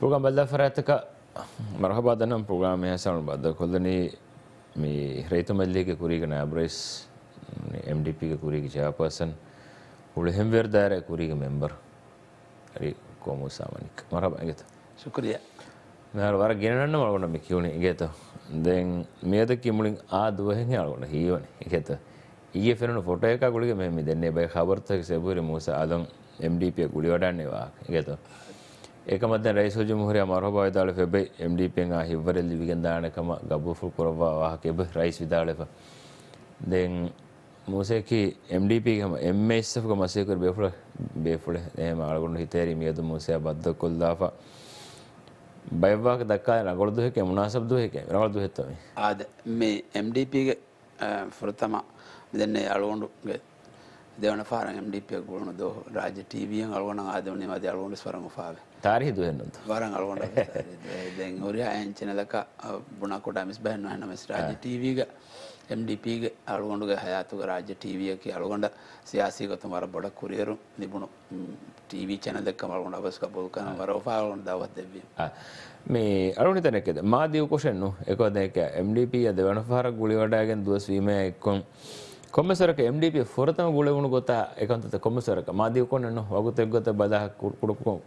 Program Balda Farataka Marhabadanam program Hasan Badda Kolani මේ රේතු මැල්ලි එක කුරීගන ඇබ්‍රයිස් MDP එක කුරීග ජයපර්සන් උළු හෙම්වර් දාර කුරීග මෙම්බර් හරි කොමු සාමනික මරබ ඇගත සුක්‍රිය මෙහර වර ගෙනන්න මලගොන මේ කියවුණේ ඉගෙත දැන් මේද කිමුලින් ආ දුවහෙන් අලගොන හීවනේ ඉගෙත ඊයේ ෆෙරන ෆොටෝ එක ගුලික මේ මේ දෙන්නේ බයි ඛබර්තක සබුරි මූසා අලම් MDP ගුලි වඩන්නේ වා ඉගෙත ඒකමද ರೈಸ್ ಜಮಹೂರಿಯ ಮರಹಬಾ ವಿದಾಳಫೆ ಬೈ ಎಂಡಿಪಿಂಗ್ ಆ ಹಿವ್ವರಲ್ಲಿ ವಿಗಂದಾಣ ಕಮ ಗಬ್ಬುಫುಲ್ ಕುರವಾ ವಾಹಕೆ ಬೈ ರೈಸ್ ವಿದಾಳಫ ದೆನ್ ಮೂಸೇಕಿ ಎಂಡಿಪಿ ಗಮ ಎಂಎಸ್ಎಫ್ ಗ ಮಸೇಕರ್ ಬೇಫುಳ ಬೇಫುಳ ಏಮ ಆಳಗೊಂಡು ಹಿತೇರಿ ಮಿಯದು ಮೂಸೆ ಬದ್ದ ಕುಲ್ದಾಫ ಬೈವಾಕ ದಕ್ಕಾ ರಗಳು ದುಹೆಕೆ ಮುನಾಸಬ್ ದುಹೆಕೆ ರಗಳು ದುಹೆತ್ತವೆ ಆದ ಮೇ ಎಂಡಿಪಿ ಗೆ ಫುರತಮ ಇದನ್ನೇ ಅಳಗೊಂಡು ದೇವನ ಫಾರಂ ಎಂಡಿಪಿ ಗೆ ಗುಣ ದೋ ರಾಜ್ಯ ಟಿವಿಯಂ ಅಳಗೊಂಡು ಆದವನೇ ಅದೇ ಅಳಗೊಂಡು ಸ್ವರಂಗ ಫಾವೆ තාරහිදුවන්න වරන් අලුවන්ට ඔරය ඇංචනලක බුණකොට මිස් බැන්න හනමස් රාජ ටීවීග MDPග අලුවන්ඩුග හයාතුක රාජ්‍ය ටීවියකි අලුවන්ඩ සයාසීකතු වර බොඩක් කුරියරු නිබුණු ටීවි චනදක් මලුණ අවස් කපුල් කන වර ෆාලුන් දවත් දෙවිය මේ අරුණි තැනෙකෙද මාදීව කොෂෙන්නු එකකොද එක MDP අද වන පාර ගුලිවඩාගෙන් දුවස්වීම එක්කොන් කොමසරක MDP ොරතම ගුලවුණු ගොතා එකන්ත කොමසරක මාදීව කොන්නන්න වගුතෙක් ගොත බදහ කුඩුකෝ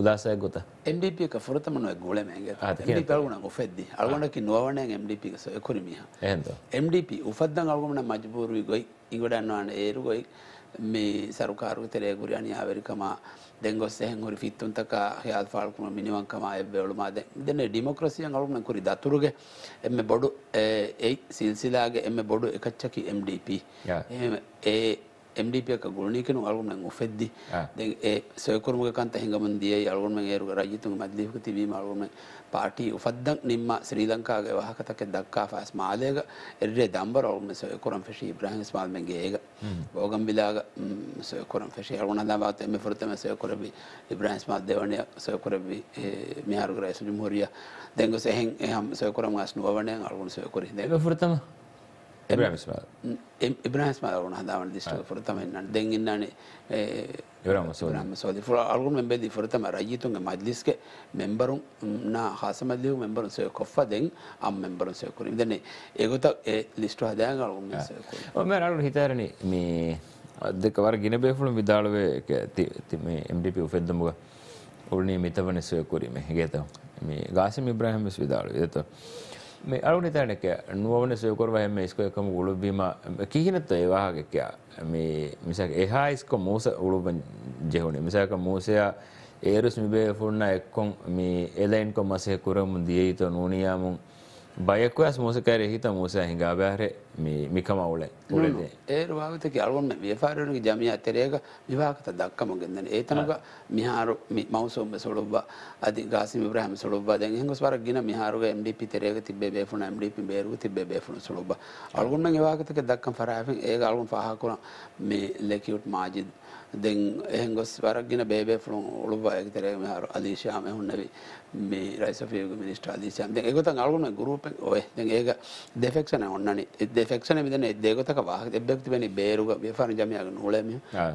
ಉದಾಸೆಯಾಗಿ ಗೊತ್ತಾ ಎಮ್ ಡಿ ಪಿ ಕಫುರತಮನ ಗೋಳೆ ಮ್ಯಾಂಗೆ ಎಮ್ ಡಿ ಪಿ ಅಳ್ಗುಣ ಉಫೆದ್ದಿ ಅಳ್ಗೊಂಡಕ್ಕೆ ನೋವಣ್ಣ ಎಮ್ ಡಿ ಪಿ ಸೊ ಎಕುರಿ ಮಿಹ ಎಂತ ಎಮ್ ಡಿ ಪಿ ಉಫದ್ದಂಗೆ ಅಳ್ಗುಣ ಮಜ್ಬೂರು ಗೊಯ್ ಇಗುಡ ಅನ್ನೋಣ ಏರು ಗೊಯ್ ಮಿ ಸರ್ಕಾರ ತೆರೆ ಗುರಿ ಅಣಿ ಅವೆರಿಕಮ ದೆಂಗೊಸ್ಸೆ ಹೆಂಗೆ ಹುರಿ ಫಿತ್ತುಂತಕ ಹ್ಯಾದ್ ಫಾಳ್ಕುಣ ಮಿನಿವಂಕಮ ಎಬ್ಬೇಳು ಮಾದೆ ಇದನ್ನು ಡಿಮೋಕ್ರಸಿ ಹಂಗೆ ಅಳ್ಗುಣ ಕುರಿ ದತುರುಗೆ ಎಮ್ಮೆ ಬೊಡು ಎಯ್ ಸಿಲ್ಸಿಲಾಗೆ ಎಮ್ಮೆ ಬೊಡು ಎಕಚ್ಚಕಿ ಎಮ್ ಡಿ ಪಿ ಎ MDP ගුණනයකන අල්ගුමෙන් ඔෆෙද්දි ඒ සයකරමකන්ත හිගමන්දිය අල්ගුමෙන් ඒරු රජතුන් මදලිහක තිබීම අල්ගුම පාටී උපද්දක් නිම්ම ශ්‍රී ලංකාගේ වහකතක දක්කා ෆස් මාලයක එරේ දම්බර ඔවුම සයකරම් ෆෙෂී බ්‍රහම ස්මාල්මගේ ඒක බෝගම් බිලාග සයකරම් ෆෙෂි අරුණ දාවත් එම ෆරතම සයකරබි ඉබ්‍රහම් ස්මාල් දෙවණය සයකරබි මියාරුග රයිසුලි මොරිය දෙංග සෙහෙන් එහම් සයකරම් අස් නුවවණයන් අල්ගුම සයකරි දෙක ෆරතම ඉබ්‍රහස්ම රුණ හදාව ිට ොරතම දෙන්න ල්ගු මෙබේද ොරතම රජීතුන්ගේ මදලිස්ක මෙම්බරුන් හස මදලිය මෙම්බරු සය කොප්ා දෙෙන් අම් මෙම්බරු සයකරින් දන්නේ ඒගොතක් ඒ ලිස්ට හදයන් අල්ගුන් ඔම අරුන් හිතරණ මේ අදකවර ගෙන බේපුලු විදාලවේ එම්ඩිපි උෆෙද්දමුග ඔුනේ මිතවන සයකරීම හෙගේතව මේ ගාසි මිබ්‍රහම විදාලු ඒතව. මේ අරුණිතනක නුවන සයකරවහම ස්ක එකම උළුබීම කිහිනත්ත ඒවාහගකයා මේ මිසක් එහා ස්ක මෝස උළුබ ජෙහුණේ මිසක මෝසයා ඒරුස් මිබේ ෆුන්න එක්කොන් මේ එලයින්කො මසය කුරමු දියීත නූනියාමුන් பயக்குவாஸ் மோசக்கார හිත මෝස හිඟාබෑහර මේ මිකම අවුලයි උලේ ඒ වාගතක අලුන්න ව්‍යපාරයනගේ ජමිය අතරේක විවාකත දක්කම ගෙන්දන ඒතනක මිහාරු මවසොම්බ සොළුබ අධි ගාසි විබ්‍රහම සොළුබ දැන් හංගස් වරක් ගෙන මිහාරුග MDP තේරේක තිබ්බේ බේෆුන MDP බේරුව තිබ්බේ බේෆුන සොළුබ අලුන්න විවාකතක දක්කම් ෆරාෆින් ඒ අලුන් පහකුණ මේ ලෙකියුට් මාජිද් දෙන් එහෙන් ගොස් වරක් ගෙන බේබේ ෆලුන් ඔළුබ ඇගතරේ මිහාරු අදීශාම හුන්නවී මේ රයිසපියග මිනිස්ට අදීසියන් දෙ එකගොත අලුන ගරුප ඔය ඒක දෙෙක්ෂන ඔන්නනි දෙෙක්ෂන විදන දෙකොතක වා එබ්දක් වැනි බේරුග ාන ජමයග නොලම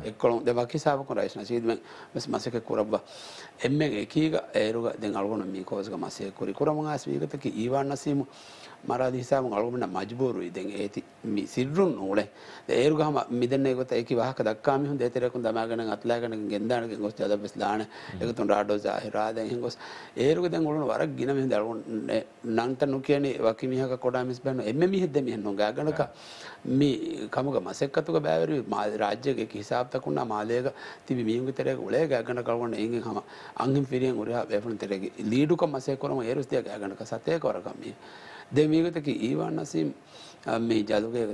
එක්කොළො දෙවකි සාාවක රයිශන සීදම මෙස් මසක කුරබ්බ එම එකීග ඒරුග දෙ අලුන මේ කෝසක මසය කුරි කරම ස්වීගතක ඒවාන්න සීම මරාදිසාම අලුමන මජබූරුයි දෙ ඒති සිල්රුන් නූලේ ඒරු හම මිදන ගොත එක වාහක දක්කාමිහු දෙතරකු දමාගන අත්ලාගන ගෙන්දානක ගොස් ජද බෙස් ලාන එකතුන් රාඩෝ සාහිරාදයෙන් ගොස් ඒරුක දැන් ඔළුන වරක් ගින මෙහෙන් දරුවන් නන්ත නොකියනේ වකි මිහක කොඩා මිස් බෑන එම්මෙ මිහෙද්ද මෙහෙන් නොගා ගණක මේ කමුග මසෙක්කතුක බෑවරි රාජ්‍යක හිසාබ් තකුණා මාලයක තිබි මීහුගේ තරයක උලේ ගෑගන කල්වන්න එංගෙන් හම අංගෙන් පිරියෙන් උරහා බෑපන තරයක ලීඩුක මසෙක් කරම ඒරුස් දිය ගෑගනක සතේ කරකම් මේ දෙමීගතක ඊවාන් නසීම් මේ ජලුගේ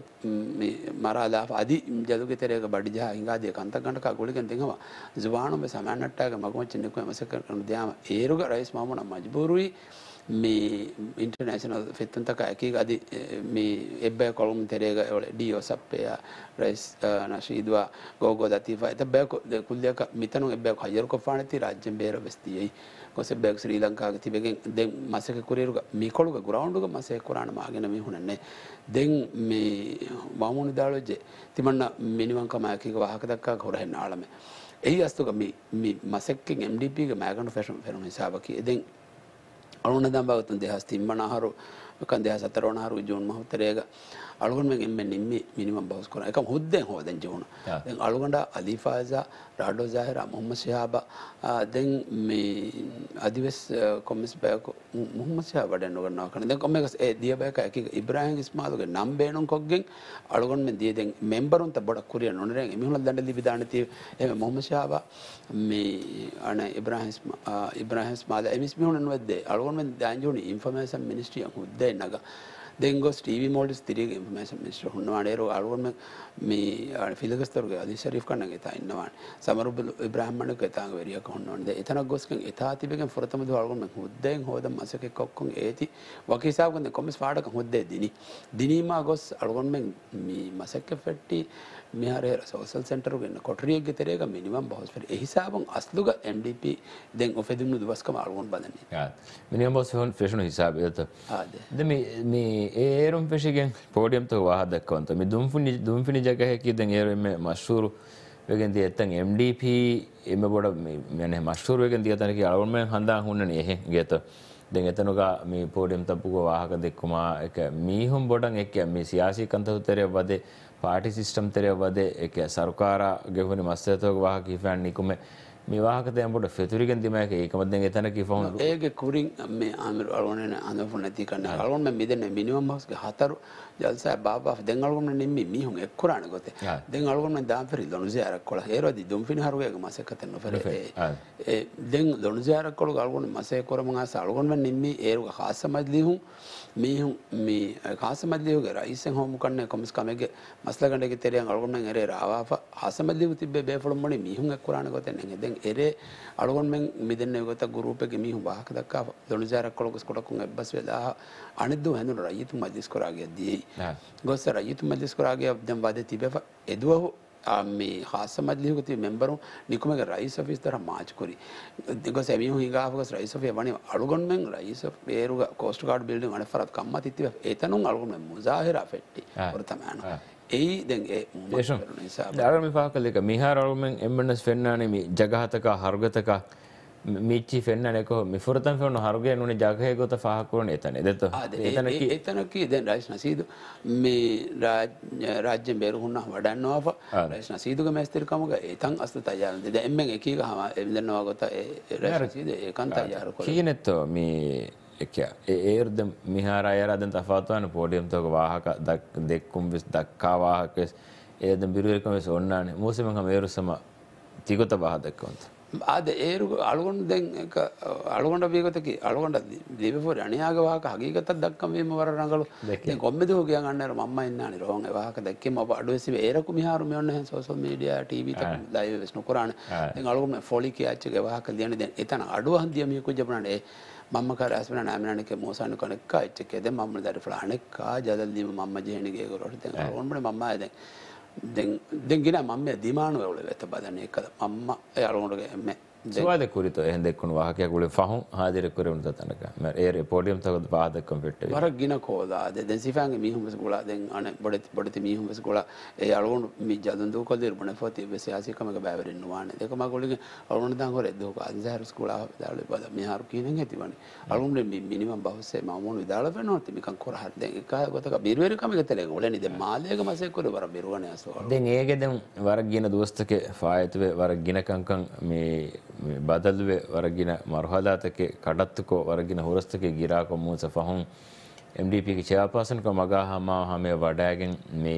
මරාදාප අධි ජලුගෙතරයක බඩිජා ඉංගාදය කන්තගන්නට කගුලිකෙන් දෙෙනවා ජවානුම සමෑනට්ටාක මකමච්චනෙක මස කරන දයාම ඒරුග රයිස් මමන මජබූරුයි මේ ඉන්ටර්නේශනල් ෆිත්තන්තක ඇකි අද මේ එබෑ කොළුම් තෙරේක ඔල ඩියෝ සප්පයා රයිස් නශීදවා ගෝගෝ දතිීවා ඇත බෑ කුල්ලක මිතනු එබෑ කජරුක පානති රාජ්‍ය බේර වෙස්තියයි ಹೊಸ ಬ್ಯಾಗ್ ಶ್ರೀಲಂಕಾಗೆ ತಿಬೆಗೆ ದೆನ್ ಮಸೆಗೆ ಕುರಿರುಗ ಮಿಕೊಳುಗ ಗ್ರೌಂಡುಗ ಮಸೆ ಕುರಾಣ ಮಾಗಿನ ಮಿ ಹುಣನ್ನೆ ದೆನ್ ಮಿ ಮಾಮೂನಿ ದಾಳುಜ್ಜೆ ತಿಮಣ್ಣ ಮಿನಿಮಂ ಕಮಾಕಿಗೆ ವಾಹಕ ದಕ್ಕ ಹೊರ ಹೆಣ್ಣಾಳಮೆ එහි අස්තුක මේ මසක්කින් MDPගේ මෑගනු ෆැෂම් ෆෙරුණු සාාවකි එදෙන් අනුන දම්භවතුන් දෙහස් තිම්මනහරු ಕಂದೆ ಸತ್ತರೋಣ ಆರು ಜೂನ್ ಮಹತ್ತರೇಗ ಅಳುಗೊಂಡ ಎಮ್ಮೆ ನಿಮ್ಮೆ ಮಿನಿಮಮ್ ಬೌಸ್ಕೊಳ ಯಾಕ ಹುದ್ದೆ ಹೋದೆನ್ ಜೂನು ದೆನ್ ಅಳುಗೊಂಡ ಅಲಿಫಾಜ ರಾಡೋ ಜಾಹಿರ ಮೊಹಮ್ಮದ್ ಶಿಹಾಬ ದೆನ್ ಮಿ ಅದಿವೆಸ್ ಕೊಮ್ಮಿಸ್ ಬಯಕು ಮೊಹಮ್ಮದ್ ಶಿಹಾಬ ಡೆನ್ನು ಗಣ್ಣ ಕಣ ದೆನ್ ಕೊಮ್ಮೆ ಎ ದಿಯ ಬಯಕ ಯಾಕಿ ಇಬ್ರಾಹಿಂ ಇಸ್ಮಾಲುಗೆ ನಮ್ ಬೇಣುಂ ಕೊಗ್ಗೆನ್ ಅಳುಗೊಂಡ ಮೆ ದಿಯ ದೆನ್ ಮೆಂಬರುಂ ತ ಬಡ ಕುರಿಯ ನೊನರೆ ಮಿಹುಳ ದಂಡ ಲಿ ವಿದಾಣತಿ ಎ ಮೊಹಮ್ಮದ್ ಶಿಹಾಬ ಮಿ ಅಣ ಇಬ್ರಾಹಿಂ ಇಬ್ರಾಹಿಂ ಇಸ್ಮಾಲ ಎಮಿಸ್ ಮಿಹುಳ ನೊದ್ದೆ ಅಳುಗೊಂಡ ಮೆ ದಾಂಜೋನಿ ಇನ್ಫರ್ಮೇಷನ್ ಮಿನಿಸ್ಟ್ರಿ ಹುದ್ದೆ ނގ ގޮސް ටීව මෝඩස් තිරගේ මිශ හුන්නවානේරු අරුවම මේ ෆිලගස්තරග අධිශරි කන්නග තා ඉන්නවාන් සමරු බ්‍රහමණක තාග වරිය කොන්නන්ද එතන ගොස්කෙන් එතාතිබෙන් ොරතමද අරුම හුද්දයෙන් හෝද මසක කොක්කුන් ඒති වකිසාාවකද කොමිස් පාඩක හොද්දේ දිනි දිනීම ගොස් අරුවන්මෙන් මසක්ක ෆෙට්ටි මෙහරේ සෝසල් සෙන්ටරු ගන්න කොටියගේ තරේක මිනිමම් බහස්පර එහිසාබන් අස්ලුග MDP දෙන් ඔෆෙදුමු දුවස්කම අරුවන් බදන්නේ මිනිම් බොස්වන් ෆෙෂනු හිසාබයත ද මේ ඒරුම් පෙෂිගෙන් පෝඩියම්ත වාහදක්කවන්ත මේ දුම්පිනි දුම්පිනි ජගහැකි දැන් ඒරම මශූරු වගෙන් ති එත්තන් MDP එම බොඩ මෙන මශූරුවගෙන් තියතනක අරුන්මය හඳා හුන්න එහෙ ගෙත දෙ එතනුක මේ පෝඩියම් තපුක වාහක දෙක්කුමා එක මීහුම් බොඩන් එක්ක මේ සියාසී කන්තහුතරය වදේ පාටි සිිස්ටම් ತೆರೆಯವಾದ ಏಕೆ ಸರ್ಕಾರ ಗೆಹುನಿ ಮಸ್ತೆತೋಗ ವಾಹಕ ಇಫ್ಯಾನ್ ನಿಕುಮೆ ಮಿ ವಾಹಕ ತೆಂಬುಡ ಫೆತುರಿಗನ್ ದಿಮಾಕೆ ಏಕಮದ್ದೆ ಎತನ ಕಿಫೌನ್ ಏಗೆ ಕುರಿಂ ಮೆ ಆಮಿರ್ ಅಳವಣನೆ ಅಂದಫು ನತಿ ಕನ್ನ ಅಳವಣ ಮೆ ಮಿದನೆ ಮಿನಿಮಮ್ ಹೌಸ್ ಗೆ ಹತರು ಜಲ್ಸಾ ಬಾಬಾ ದೆಂ ಅಳವಣ ನಿಮ್ಮಿ ಮಿಹುಂ ಎಕ್ಕುರಾಣ ಗೊತೆ ದೆಂ ಅಳವಣ ದಾಂಫರಿ ದೊಣುಜೆ ಅರಕ್ಕೊಳ ಹೇರೋದಿ ದುಂಫಿನ ಹರುವೇಗ ಮಸೆಕತೆ ನೊಫರೆ ಏ ದೆಂ ದೊಣುಜೆ ಅರಕ್ಕೊಳ ಅಳವಣ ಮಸೆ ಕೊರಮಂಗಾಸ ಅಳವಣ ನಿಮ್ಮಿ ಏರುಗ ಖಾಸ ಮಜ್ಲಿಹುಂ මේහුම් මේ කාසමදලියෝග රයිසෙන් හෝමුකන්න කොමිස්කමගේ මස්ලකඩග තෙරයන් අලුගන්න එරේ රාවාප හසමදලිය තිබේ බේෆළුම්මන මිහුන් එක්කරාණ ගොත නැ දෙන් එරේ අලුගොන්මෙන් මිදන්න ගොත ගුරුපෙක මිහු වාහක දක්කා දොනිජාරක් කොළොකස් කොටකුන් එබ්බස් වෙලා අනිදු හැඳුන රයිතු මජිස්කොරාගේ දී ගොස්ස රයිතු මජිස්කොරාගේ අබ්දම් වාද තිබේ එදුවහු මේ හස මදලිකුති මෙම්බරු නිකුමක රයිස ෆිස්තර මාචකුරි දෙක සැමිය හිගාක රයිසය වනි අලුගොන්මෙන් රයිස පේරු කෝස්ට කාඩ් බිල්ඩ අන පරත් කම්ම තිතිව ඒතනු අලුම මුසාහිර ෆෙට්ටි ොරතමයන ඒ දැන්ගේ දේශ ධර්මිපා කලෙක මිහාරවුමෙන් එමනස් වෙන්නානේ ජගහතක හර්ගතකා මිච්චි ෙන්න්නනෙක මිරතන් ෙන හරුගේ නුන ජගයකොත පහකරන එතන දෙත එතන එතනකී දැන් රයිස් නසීද මේ රාජ්‍ය බෙරහුන්න වඩන්නවා රයිස් නසීදුක මැස්තරකමක ඒතන් අස්ත තයාලද එම එකක හම එදන්නවා ගොත රසිීද ඒකන්ත යාරක කියනෙත්තෝ මේ ඒර්ද මිහාර අයරදන් තපාත්වන පෝඩියම්තක වාහක දෙක්කුම් විස් දක්කා වාහකෙස් ඒද බිරුවකම ඔන්නානේ මෝසමහ මේරුසම තිකොත බාහදක්කවන්තු ආද ඒරු අලුගොන් දැන් අලුගොඩ පීකතක අලුගොඩ දිවපු රණයාගවාක හගීකතත් දක්කමීම වරරඟලු කොම්මද හෝ කිය ගන්න මම ඉන්න රෝන් වාක දැක්කම අප අඩුවසි ඒරකු මිහාරු මෙන්න හැ සෝස මීඩිය ටීවී දය වෙස් නොකරන්න අලුම ෆොලික අච්ච වාහක දයන දැන් එතන අඩුවහන් දියමියකු ජපනටේ මම්මක රැස්වන නෑමනක මෝසන කනෙක් එච්චකේද මම දරි ලානෙක් ජදල්දීම මම්ම ජයනගේ ගොරට ඔොන්ට මම්මයිදැ දෙ ගෙන මම දිමානුවරල ඇත බදන එකද මම්ම අරුණුට එම වාදකුරිත එහෙදෙක්ුණු වාහකයකුල පහු ආදිරකරවුණු තනක ඒ පොඩියම් තකද පාදක්කම් පෙට වර ගින කෝදාද දෙ සිපෑන්ගේ මිහුමස කුලා දෙ අන බොඩ බොඩති මිහුමස කොලා ඒ අලුන් මිජදු කොදර බන පොති සයාසිකමක බැවරෙන් වාන දෙකම කොලින් අලුන් දකොර දක අදහර ස්කුලා දාල බද මිහාරු කියන ඇතිවන අලුන් මිනිම බවසේ මමුණු විදාල පනොත් මික කොරහත් දෙ එක ගොතක බිරුවරකමක තෙල ොල නිද මාලයක මසෙකොර වර බිරුවනයස දෙ ඒකෙදම් වර ගෙන දුවස්තක පායතුවේ වර ගිනකංකං මේ ಬದಲುವೆ ಹೊರಗಿನ ಮರ್ಹಲಾತಕ್ಕೆ ಕಡತ್ತುಕೋ ಹೊರಗಿನ ಹುರಸ್ತಕ್ಕೆ ಗಿರಾಕೊ ಮೂಸ ಫಹುಂ ಎಮ್ ಡಿ ಪಿಗೆ ಚೇರ್ಪರ್ಸನ್ಕೊ ಮಗಾ ಹಮ ಹಮೆ ವಡಾಗೆನ್ ಮೇ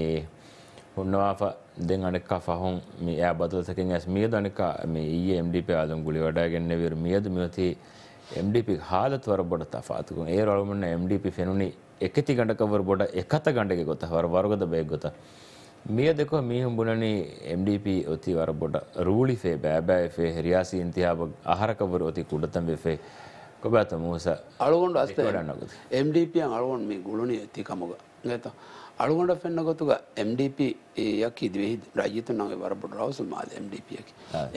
ಹುಣ್ಣವಾಫ ದೆನ್ ಅಣಿಕ ಫಹುಂ ಮಿ ಯಾ ಬದಲತಕ್ಕೆ ಎಸ್ ಮಿಯದು ಅಣಿಕ ಮಿ ಇಯೆ ಎಮ್ ಡಿ ಪಿ ಆದಂ ಗುಳಿ ವಡಾಗೆನ್ ನೆವಿರು ಮಿಯದು ಮಿಯತಿ ಎಮ್ ಡಿ ಪಿ ಹಾಲತ್ ವರ ಬೊಡ ತಫಾತುಕು ಏರೊಳಮನ್ನ ಎಮ್ ಡಿ ಪಿ ಫೆನುನಿ ಎಕತಿ ಗಂಡಕ ವರ ಬೊಡ ಎಕತ ಗಂಡಗೆ ಗೊತ್ತ ಹೊರ ವರ್ಗದ ಬೇಗ ಗೊತ್ತಾ මියදෙක මීහුඹුණනි MDP ඔති වරබොඩ රූලිෆේ බෑබෑෆේ රියාසි ඉන්තිහාබ අහරකවර ඔති කුඩතම්බෙෆේ කොබෑත මූස අලුගොන්ඩ අස්තේ වැඩන්නකො MDP අලුගොන් මේ ගුළුණි එතිකමග නැත අඩුගොඩ ෙන්න්නගොතුක MDPයක් ඉදවෙහි රජතුනගේ වරපට රවසු මාද MDPයක්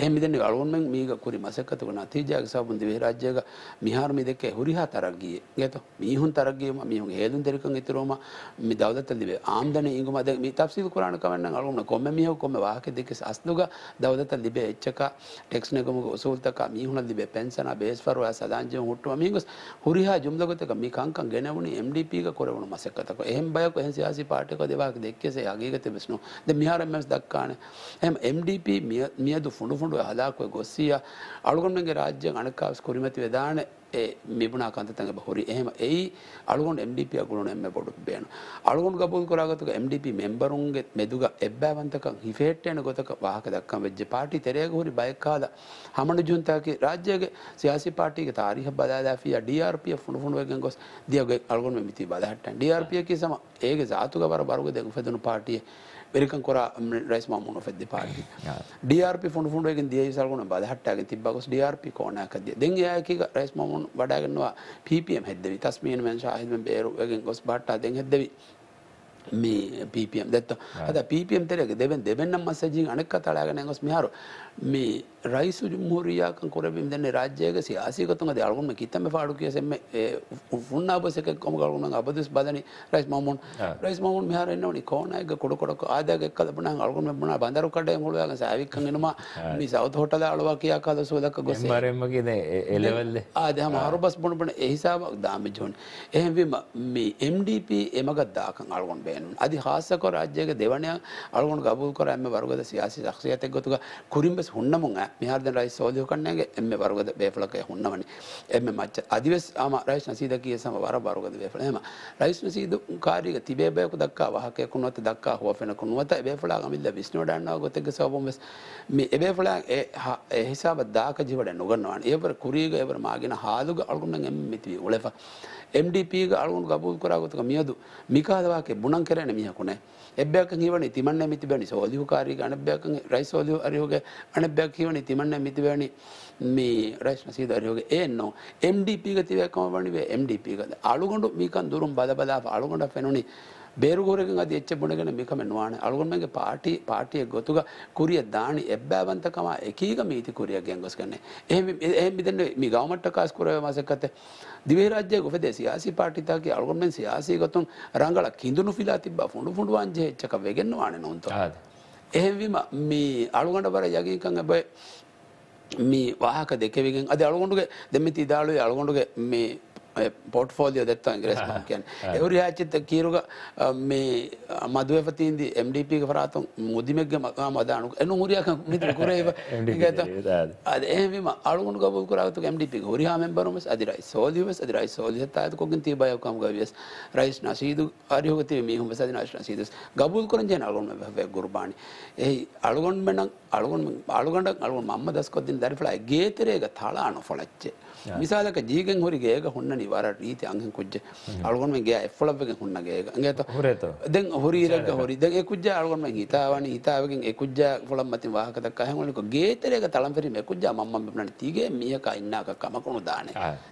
එහමදන අලුවන් මේක කුරි මසක්කතුක නතිජයක සබුන්ද වේ රජ්‍යයක මිහාරමි දෙක හුරිහා තරක්ගිය ගත මීහුන් තරගේම මිහු හේදුන් දෙරක ඉතරෝම මි දවදතලේ ආම්දන ඉග මද තපසි කරන කවන්න අලුන කොම මිහ කොම වාහක දෙක අස්තුග දවදත ලිබේ එච්චක ටෙක්නකම සූල්තක මිහුණ ලිබේ පැන්සන බේස් පරව සදාජය හුට්ටුව මිගස් හුරිහා ජුම්දගතක මිකංකන් ගෙනවුණ MDP කොරවුණු මසක්කතක එහම් බයක් හැසිසි පාටක දෙවාක් දෙක්කෙසේ අගේක තිබෙස්නු ද මිහාර මෙස් දක්කාන එම MDP මියදු ෆුඩු ෆුඩු හදාක්ව ගොස්සිය අලුගොන්නගේ රාජ්‍ය අනකාස් කොරිමති වෙදාන ಮಿಬುಣಾಕಾಂತ ತಂಗ ಹೊರಿ ಎಹಮ ಎಯಿ ಅಳುಗೊಂಡು ಎಂ ಡಿ ಪಿ ಅಗುಣು ಎಮ್ಮೆ ಬೊಡು ಬೇನು ಅಳುಗೊಂಡು ಗಬೂಲ್ ಕೊರಾಗತಕ ಎಂ ಡಿ ಪಿ ಮೆಂಬರುಂಗೆ ಮೆದುಗ ಎಬ್ಬಾವಂತಕ ಹಿಫೇಟ್ಟೆನ ಗೊತಕ ವಾಹಕ ದಕ್ಕ ವೆಜ್ಜೆ ಪಾರ್ಟಿ ತೆರೆಯಾಗ ಹೊರಿ ಬಯಕಾದ ಹಮಣು ಜುಂತಾಕಿ ರಾಜ್ಯಗೆ ಸಿಯಾಸಿ ಪಾರ್ಟಿಗೆ ತಾರೀಹ ಬದಾದಾಫಿಯ ಡಿ ಆರ್ ಪಿ ಎಫ್ ಫುಣುಫುಣುವೆಗೆ ಗೊಸ್ ದಿಯಗೆ ಅಳುಗೊಂಡು ಮಿತಿ ಬದಹಟ್ಟ ಡಿ ಆರ್ ಪಿ ಎಕ್ಕೆ ಸಮ ಹೇಗೆ ಜಾತುಗ ಬರ ಬರುಗದೆ ಫೆದನು ಪಾರ್ಟಿಯೇ එරිකන් කොර රයිස් මාමුණ ෆෙද්දි පාටි ඩRP ෆොන් ෆොන්ඩුවකින් දිය විසල්ගුණ බදහට්ටාගෙන් තිබ්බකොස් ඩRP කෝණයක්ද දෙන් එයායක රයිස් මාමුන් වඩාගෙනවා PPM හෙද්දවි තස්මීන මෙන් ශාහිදෙන් බේරුවකින් ගොස් බට්ටා දෙන් හෙද්දවි මේ පපම් දැත්ත හද පපම් තෙරෙක දෙබෙන් දෙබෙන්න්නම් මසජී අනෙක් අතලාගෙන ගොස් මහාරු මේ රයිසු මුරයාක කොරබින් දැන්න රාජ්‍යයක සියාසිකතුම දල්ගුම කිතම පාඩු කියසෙම උන්න අපසක කොමගලුණ අබදස් බදන රයිස් මමුන් රයිස් මමුන් හරන්නවනි කෝනයක කොඩ කොඩක් ආදයක් කලපන අල්ගුම බන බඳරු කඩ මුලයක සැවික් ෙනවා මේ සෞත හොට අලවා කියා කල සෝදක ගොස රමකිද එලවල්ල ආදහ මාරුබස් බොනපන එහිසාාවක් දාමිජෝන් එහෙවීම මේ MDP එමගත් දාකන් අල්ගොන් බේ රජයෙන් අධිහාසක රජ්‍යයක දෙවනය අලුන් ගබූකර එම වරුගද සියාසි ශක්ෂයතෙක් ගොතුක කුරිම්බෙස් හුන්නමුන් මිහාරදන රයිස් සෝධය කරන්නගේ එම වරුගද බේපලක හුන්නවනි එම මච්ච අධිවස් ආම රයිස් නසීද කිය සම වර බරුගද බේපල එම රයිස් නසීද කාරික තිබේ බයකු දක්කා වහකයකු නොත දක්කා හුව ෆෙනකු නොත බේපලා ගමිල්ල විස්නෝ ඩන්නවා ගොතෙක් සෝබම් වෙස් මේ එබේපලා එහිසාබ දාක ජිවට නොගන්නවාන ඒවර කුරීග එවර මාගෙන හාදුග අල්ගුන්න එම්මිතිවී ඔලෙපා MDP අලුන් ගබූ කරාගතක මියදු මිකාදවාගේ බුණන් කරන මියකුණේ එබ්බැක් හිවනි තිමන්න මිතිබැනි සෝධිකාරී අනබ්‍යක් රයිස් සෝධිය අරයෝගේ අනබ්‍යක් හිවනි තිමන්න මිතිබැනි මේ රයිස් නසීද අරයෝගේ ඒන්නෝ MDP ගතිවැකම වනිවේ MDP ගද අලුගොඩු මීකන් දුරුම් බදබදාව අලුගොඩ පෙනුණි ಬೇರುಗೂರಿಗೆ ಅದು ಎಚ್ಚ ಬುಣಗನ ಮಿಕಮ ನುವಾಣೆ ಅಳುಗೊಂಬೆಗೆ ಪಾಟಿ ಪಾಟಿಯ ಗೊತ್ತುಗ ಕುರಿಯ ದಾಣಿ ಎಬ್ಬಾವಂತಕಮ ಏಕೀಗ ಮೀತಿ ಕುರಿಯ ಗೆಂಗೊಸ್ಕನ್ನೆ ಏಮ್ ಇದನ್ನು ಮೀ ಗೌಮಟ್ಟ ಕಾಸ್ ಕುರವೆ ಮಾಸಕ್ಕತ್ತೆ ದಿವೇ ರಾಜ್ಯ ಗುಫೆದೆ ಸಿಯಾಸಿ ಪಾಟಿ ತಾಕಿ ಅಳುಗೊಂಬೆ ಸಿಯಾಸಿ ಗೊತ್ತು ರಂಗಳ ಕಿಂದುನು ಫಿಲಾ ತಿಬ್ಬ ಫುಂಡು ಫುಂಡು ಅಂಜೆ ಹೆಚ್ಚಕ ವೆಗೆನ್ನು ಆಣೆ ನೋಂತು එහෙවිම මේ අලුගඩ බර යගකඟ බයි මේ වාහක දෙකවිගෙන් අද අලුගොඩුගේ දෙමිති දාලුවේ අලුගොඩුගේ මේ පොට්ෆෝලියෝ දැත්වන් ග්‍රෙස්මක් කියන් එවරි ආච්චිත කීරුග මේ මදුවපතින්දි MDPක පරාතුන් මුදිමෙක්ග මකා මදානු එනු හරියක් මිතුර කරේව ගත අද එහම අලුුණ ගබකරතු MDP හරියා මෙම්බරුම අදිරයි සෝදිවස් අදිරයි සෝදිහත අත කොගින් තිය බයකම් ගවියස් රයිස් නසීදු අරයෝගතය මීහම සදි ශන සීදස් ගබුල් කරන ජන අලුන් හැ ගුරබාණි එහි අලුගොන් මෙනම් අලුගන් අලුගඩක් අලුන් මම්ම දස්කොත්තින් දැරිලා ගේතරේක තලානු ොලච්චේ මිසාලක ජීගෙන් හොරි ගේක හොන්න නිවාරට ීති අංහෙන් කුද්ජ mm-hmm. අල්ගොන්ම ගේ එ්ලබ්ගෙන් හොන්න ගේක ගේත හොරත දෙ හොරීරක හොරි දෙ කුද්ජ අල්ගොන්ම හිතාවන හිතාවකින් එකුද්ජ ොළම් මති වාහකතක් අහමලික ගේතරයක තලම්පෙරම එකුද්ජ ම න තිගේ මියක ඉන්නක කමකුණු දාන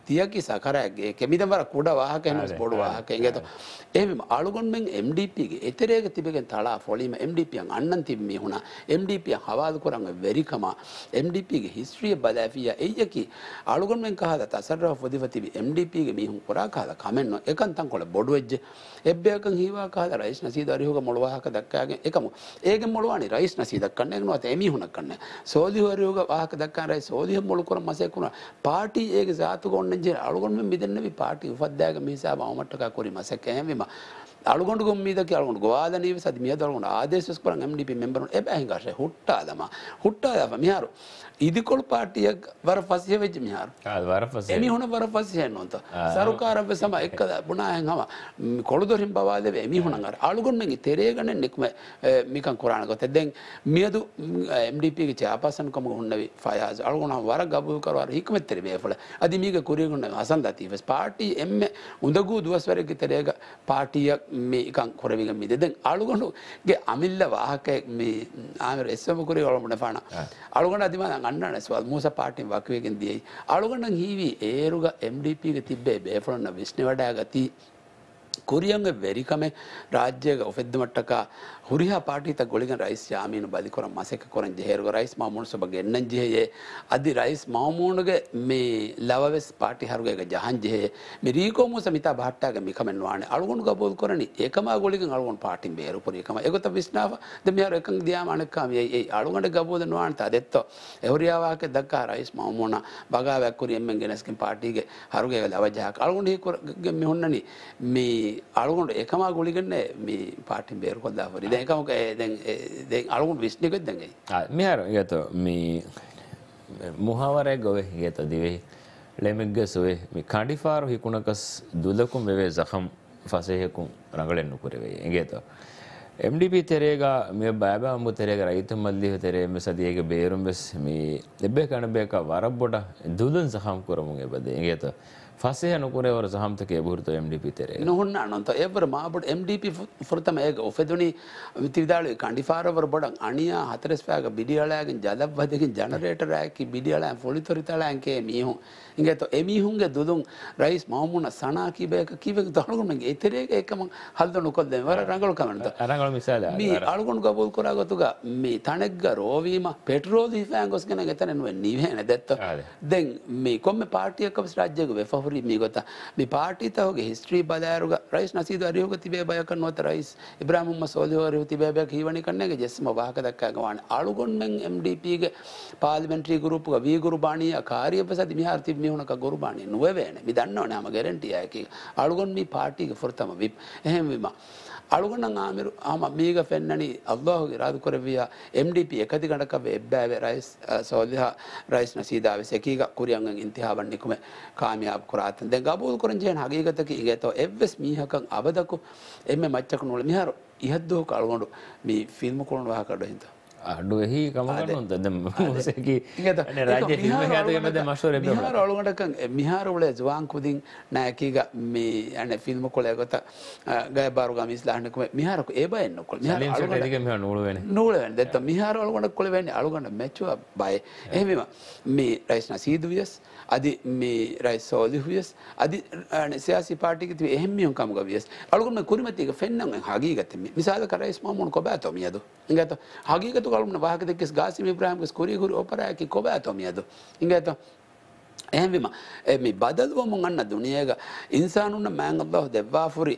තියකි සකරයගේ කෙමිදමර කුඩ වාහක හන බොඩ වාහක ගත එම අලුගොන්මෙන් MDPගේ එතරේක තිබගෙන් තලා ොලීම MDPියන් අන්න තිබමේ හුණ MDPිය හවාද කරන්න වෙරිකම MDPගේ හිස්ත්‍රිය බදැපිය එයකි අලුගොන්මෙන් කාල අසර ොදිව තිබ MDPගේ මිහු කොරා කාල කමෙන්න්න එකන්තන් කොළ බොඩුවවෙච්ජ එබ්‍යක හිවා කාල රයිස් නසී දරයහක මොළවාහක දක්කාගේ එකම ඒක මොළවානි රයිස් නසීදක් කන්න නොත එමිහුණ කන්න සෝධිවරයෝග වාහක දක්කාරයි සෝධිය මොළකර මසයකුණ පාටි ඒක සාතු ගොන්නජේ අලුගොන්ම බිදන්නවි පාටි උපද්‍යයාග මිසා බවමට්ටක කොරි මසක් ඇහැමීම අලුගොඩ ගොම්මීදක අලුගොඩ ගවාදනීව සද මිය දරුණු ආදේශස් කරන් MDP මෙම්බරුන් එබැහිංගාශය හුට්ටාදම හුට්ටාදම මියාරු ඉදිකොල් පාටිය වර පසිය වෙච්ච මිහාර එමිහුණ වර පසියෙන් නොන්ත සරුකාරව සම එක්කද බුණායන් හම කොළුදොරින් බවාදව එමිහුණගර අලුගොන්නගේ තෙරේගන නික්ම මිකන් කොරානකොත දැන් මියදු MDPගේ චාපසන් කොම උන්නව ෆයාස අලුගුණ වර ගබුකරවර හික්මෙත්තරබේපල අධි මීක කුරියගුන්න අසන්දතිීවස් පාටි එම උඳගූ දුවස්වරක තෙරේග පාටියක් මේකන් කොරවිග මිදෙදැන් අලුගොඩුගේ අමිල්ල වාහකයක් මේ ආමර එස්සම කුරේ ඔලමුට පාන අලුගොඩ අධිමාන අන්න ස්වල් මූස පාටින් වක්වයගෙන් දියයි. අලුගන්න හිවී e ඒරුග MDPක තිබේ බේෆරන්න විශ්ණ වඩා ගති ಕೊರಿಯಂಗ ವೆರಿಕಮೆ ರಾಜ್ಯಗ ಒಫೆದ್ದು ಮಟ್ಟಕ ಹುರಿಹ ಪಾಟಿತ ಗೊಳಿಗನ್ ರೈಸ್ ಯಾಮೀನು ಬದಿಕೊರ ಮಸೆಕ ಕೊರಂ ಜೇರುಗ ರೈಸ್ ಮಾಮೂಣಸ ಬಗ್ಗೆ ಎಣ್ಣನ್ ಜಿಹೆಯೆ ಅದಿ ರೈಸ್ ಮಾಮೂಣಗೆ ಮೇ ಲವವೆಸ್ ಪಾಟಿ ಹರುಗೆಗ ಜಹಾನ್ ಜಿಹೆಯೆ ಮಿ ರೀಕೋ ಮೂಸ ಮಿತಾ ಭಾಟ್ಟಾಗ ಮಿಕಮೆನ್ ವಾಣೆ ಅಳ್ಗೊಂಡು ಗಬೋದ್ ಕೊರಣಿ ಏಕಮ ಗೊಳಿಗನ್ ಅಳ್ಗೊಂಡು ಪಾಟಿಂ ಬೇರು ಪುರಿ ಏಕಮ ಎಗೊತ್ತ ವಿಸ್ನಾವ ದಮ್ಯಾರು ಏಕಂಗ್ ದಿಯಾ ಮಾಣಕ್ಕಾಮ ಏಯ್ ಏಯ್ ಅಳ್ಗೊಂಡೆ ಗಬೋದನ್ನು ವಾಣ್ತ ಅದೆತ್ತೋ ಎವರಿಯಾವಾಕೆ ದಕ್ಕ ರೈಸ್ ಮಾಮೂಣ ಬಗಾವ್ಯಾಕುರಿ ಎಮ್ಮೆಂಗೆ ನೆಸ್ಕಿನ್ ಪಾಟಿಗೆ ಹರುಗೆಗ ಲವಜಾಕ ಅಳ್ಗೊಂಡು ಹೀಕೊರಗೆ ಮಿ ಹೊಣ್ಣನಿ ಮೀ අලුුණට එකම ගොලිගන්න මේ පාටි බේරු කොදාපරි දැකමක අලුුන් විශ්නිකත් දැඟයි මෙහර ගත මේ මුහවරය ගොවේ ගත දිවේ ළෙමෙක්ග සුවේ මේ කඩිෆාරු හිකුණකස් දුදකුම් වෙවේ සහම් ෆසයකුම් රඟලෙන්න්නු කරවේ එගේත. MDP තෙරේග මේ බෑබෑම්බ තෙරේක රයිත මල්ලිහ තෙරේම සතියක බේරුම් බෙස් මේ එබේ කණබයක වරබ්බොඩ දුදුන් සහම් කරමුගේ බදේ ගේත. ފަސޭހަ ނުކުރެވަރ ޒަހަމްތަކެ އެބުހުރުތު އެމްޑި ތެރޭ ނުހުންނާނަންތ އެވަރ މާބޮޑ އެމްޑީ ފުރަތަމ އޭގ އޮފެދުނީ ވިތިවිދާޅު ކަނޑިފާރަވަރ ބޮޑަށް އަނިޔާ ހަތަރެސްފައިގެ ބިޑިއަޅައިގެން ޖަލަބް ވަދެގެން ޖަނަރޭޓަރާއަކީ ބިޑިއަޅައި ފުޅިތޮރިތަޅައިންކޭ މީހުން ނގެތ އެމީހުންގެ ದುದುން ರೈಸ್ ಮಾಮೂನ ಸಣಾಕಿ ಬೇಕ ಕಿವೆಗ ದೊಳಗುಣಗೆ ಎತಿರೇಗ ಏಕಮ ಹಲ್ದನು ಕೊದ್ದೆ ವರ ರಂಗಳು ಕಮಂತ ರಂಗಳು ಮಿಸಾಲ ಮಿ ಅಳಗುಣ ಕಬೂಲ್ ಕೊರಾಗತುಗ ಮಿ ತಣೆಗ್ಗ ರೋವಿಮ ಪೆಟ್ರೋಲ್ ದಿಫಾಂಗೋಸ್ಗೆ ನಂಗೆ ತನೆ ನೀವೇನೆ ದೆತ್ತ ದೆನ್ ಮಿ ಕೊಮ್ಮೆ ಪಾರ್ಟಿಯ ಕಬ್ಸ್ ರಾಜ್ಯಗ ವೆಫಹುರ ಲಿಮಿಗೊತ್ತ ಬಿ ಪಾರ್ಟಿತ ಹೋಗಿ ಹಿಸ್ಟ್ರಿ ಬದಾರುಗ ರೈಸ್ ನಸೀದು ಅರಿಯೋಗ ತಿಬೇ ಬಯಕನ್ನುವತ್ತ ರೈಸ್ ಇಬ್ರಾಹಿಂ ಉಮ್ಮ ಸೋಲಿಹೋ ಅರಿವು ತಿಬೇ ಬಯಕ ಹೀವಣಿ ಕಣ್ಣೆಗೆ ಜೆಸ್ಮ ವಾಹಕದಕ್ಕಾಗವಾಣ ಆಳುಗೊಂಡೆಂಗ್ ಎಮ್ ಡಿ ಪಿಗೆ ಪಾರ್ಲಿಮೆಂಟ್ರಿ ಗ್ರೂಪ್ಗ ವಿ ಗುರುಬಾಣಿಯ ಕಾರ್ಯಪಸದಿ ಮಿಹಾರ್ ತಿಬ್ ಮಿಹುಣಕ ಗುರುಬಾಣಿ ನುವೇವೇಣೆ ಬಿ ದಣ್ಣೋಣೆ ಆಮ ಗ್ಯಾರಂಟಿ ಆಕಿ ಆಳುಗೊಂಡು ಮೀ ಪಾರ್ಟಿಗೆ ಫುರ್ತಮ ವಿಪ್ ಎಹೆಂ ವಿಮಾ ಅಳುಗಣ್ಣಂಗೆ ಆಮೇರು ಆಮ ಮೀಗ ಫೆನ್ನಣಿ ಅಲ್ಲಾಹುಗೆ ರಾದು ಕೊರವಿಯ ಎಮ್ ಡಿ ಪಿ ಎಕತಿ ಗಣಕವೆ ಎಬ್ಬಾವೆ ರೈಸ್ ಸೌದಿಹ ರೈಸ್ ನಸೀದಾವೆ ಸೆಕೀಗ ಕುರಿಯಂಗಂ ಇಂತಿಹಾವನ್ ನಿಕುಮೆ ಕಾಮಯಾಬ್ ಕುರಾತನ್ ದೆ ಗಬೂಲ್ ಕುರಂಜೇನ್ ಹಗೀಗತಕಿ ಇಗೆತೋ ಎವ್ವೆಸ್ ಮೀಹಕಂ ಅವದಕು ಎಮ್ಮೆ ಮಚ್ಚಕ ನೋಳ ಮಿಹಾರು ಇಹದ್ದು ಕಳ್ಗೊಂಡು ಮೀ ಫಿಲ್ಮ್ ಕೊಂಡು ಹಾಕಡು ಇಂತ අඩු එහි කමගනුන්ත මසකි මශර රොළුගටක මිහාරුල ජවාංකුදිින් නෑකීග මේ ඇන ෆිල්ම කොලයගොත ගය බාරු මිස්ලාහනකම මිහාරක ඒ බයන්නකො නූලවෙන දෙත මිහාරවලගට කොලවෙන්න අලුගන්න මැච්චුව බයි එහෙම මේ රයිස්න සීදුවියස් అది మీ rais සෝදිහුයස් අධි සයාසි පාටිකතිව එහෙමියුම් කමගවියස් අලුම කුරිමතික ෙන්න්න හගීගතම මිසාද කරයිස් මමුණ කොබෑතොමියද ඉගත හගීකතු කලුන වාහකෙක් ගාසිම ප්‍රාමක කුරීගුරු ඔපරයකි කොබෑතොමියද ඉගත එහෙම මේ බදලුවම ගන්න දුනියක ඉන්සානුන්න මෑංගල්ලහ දෙවාෆුරි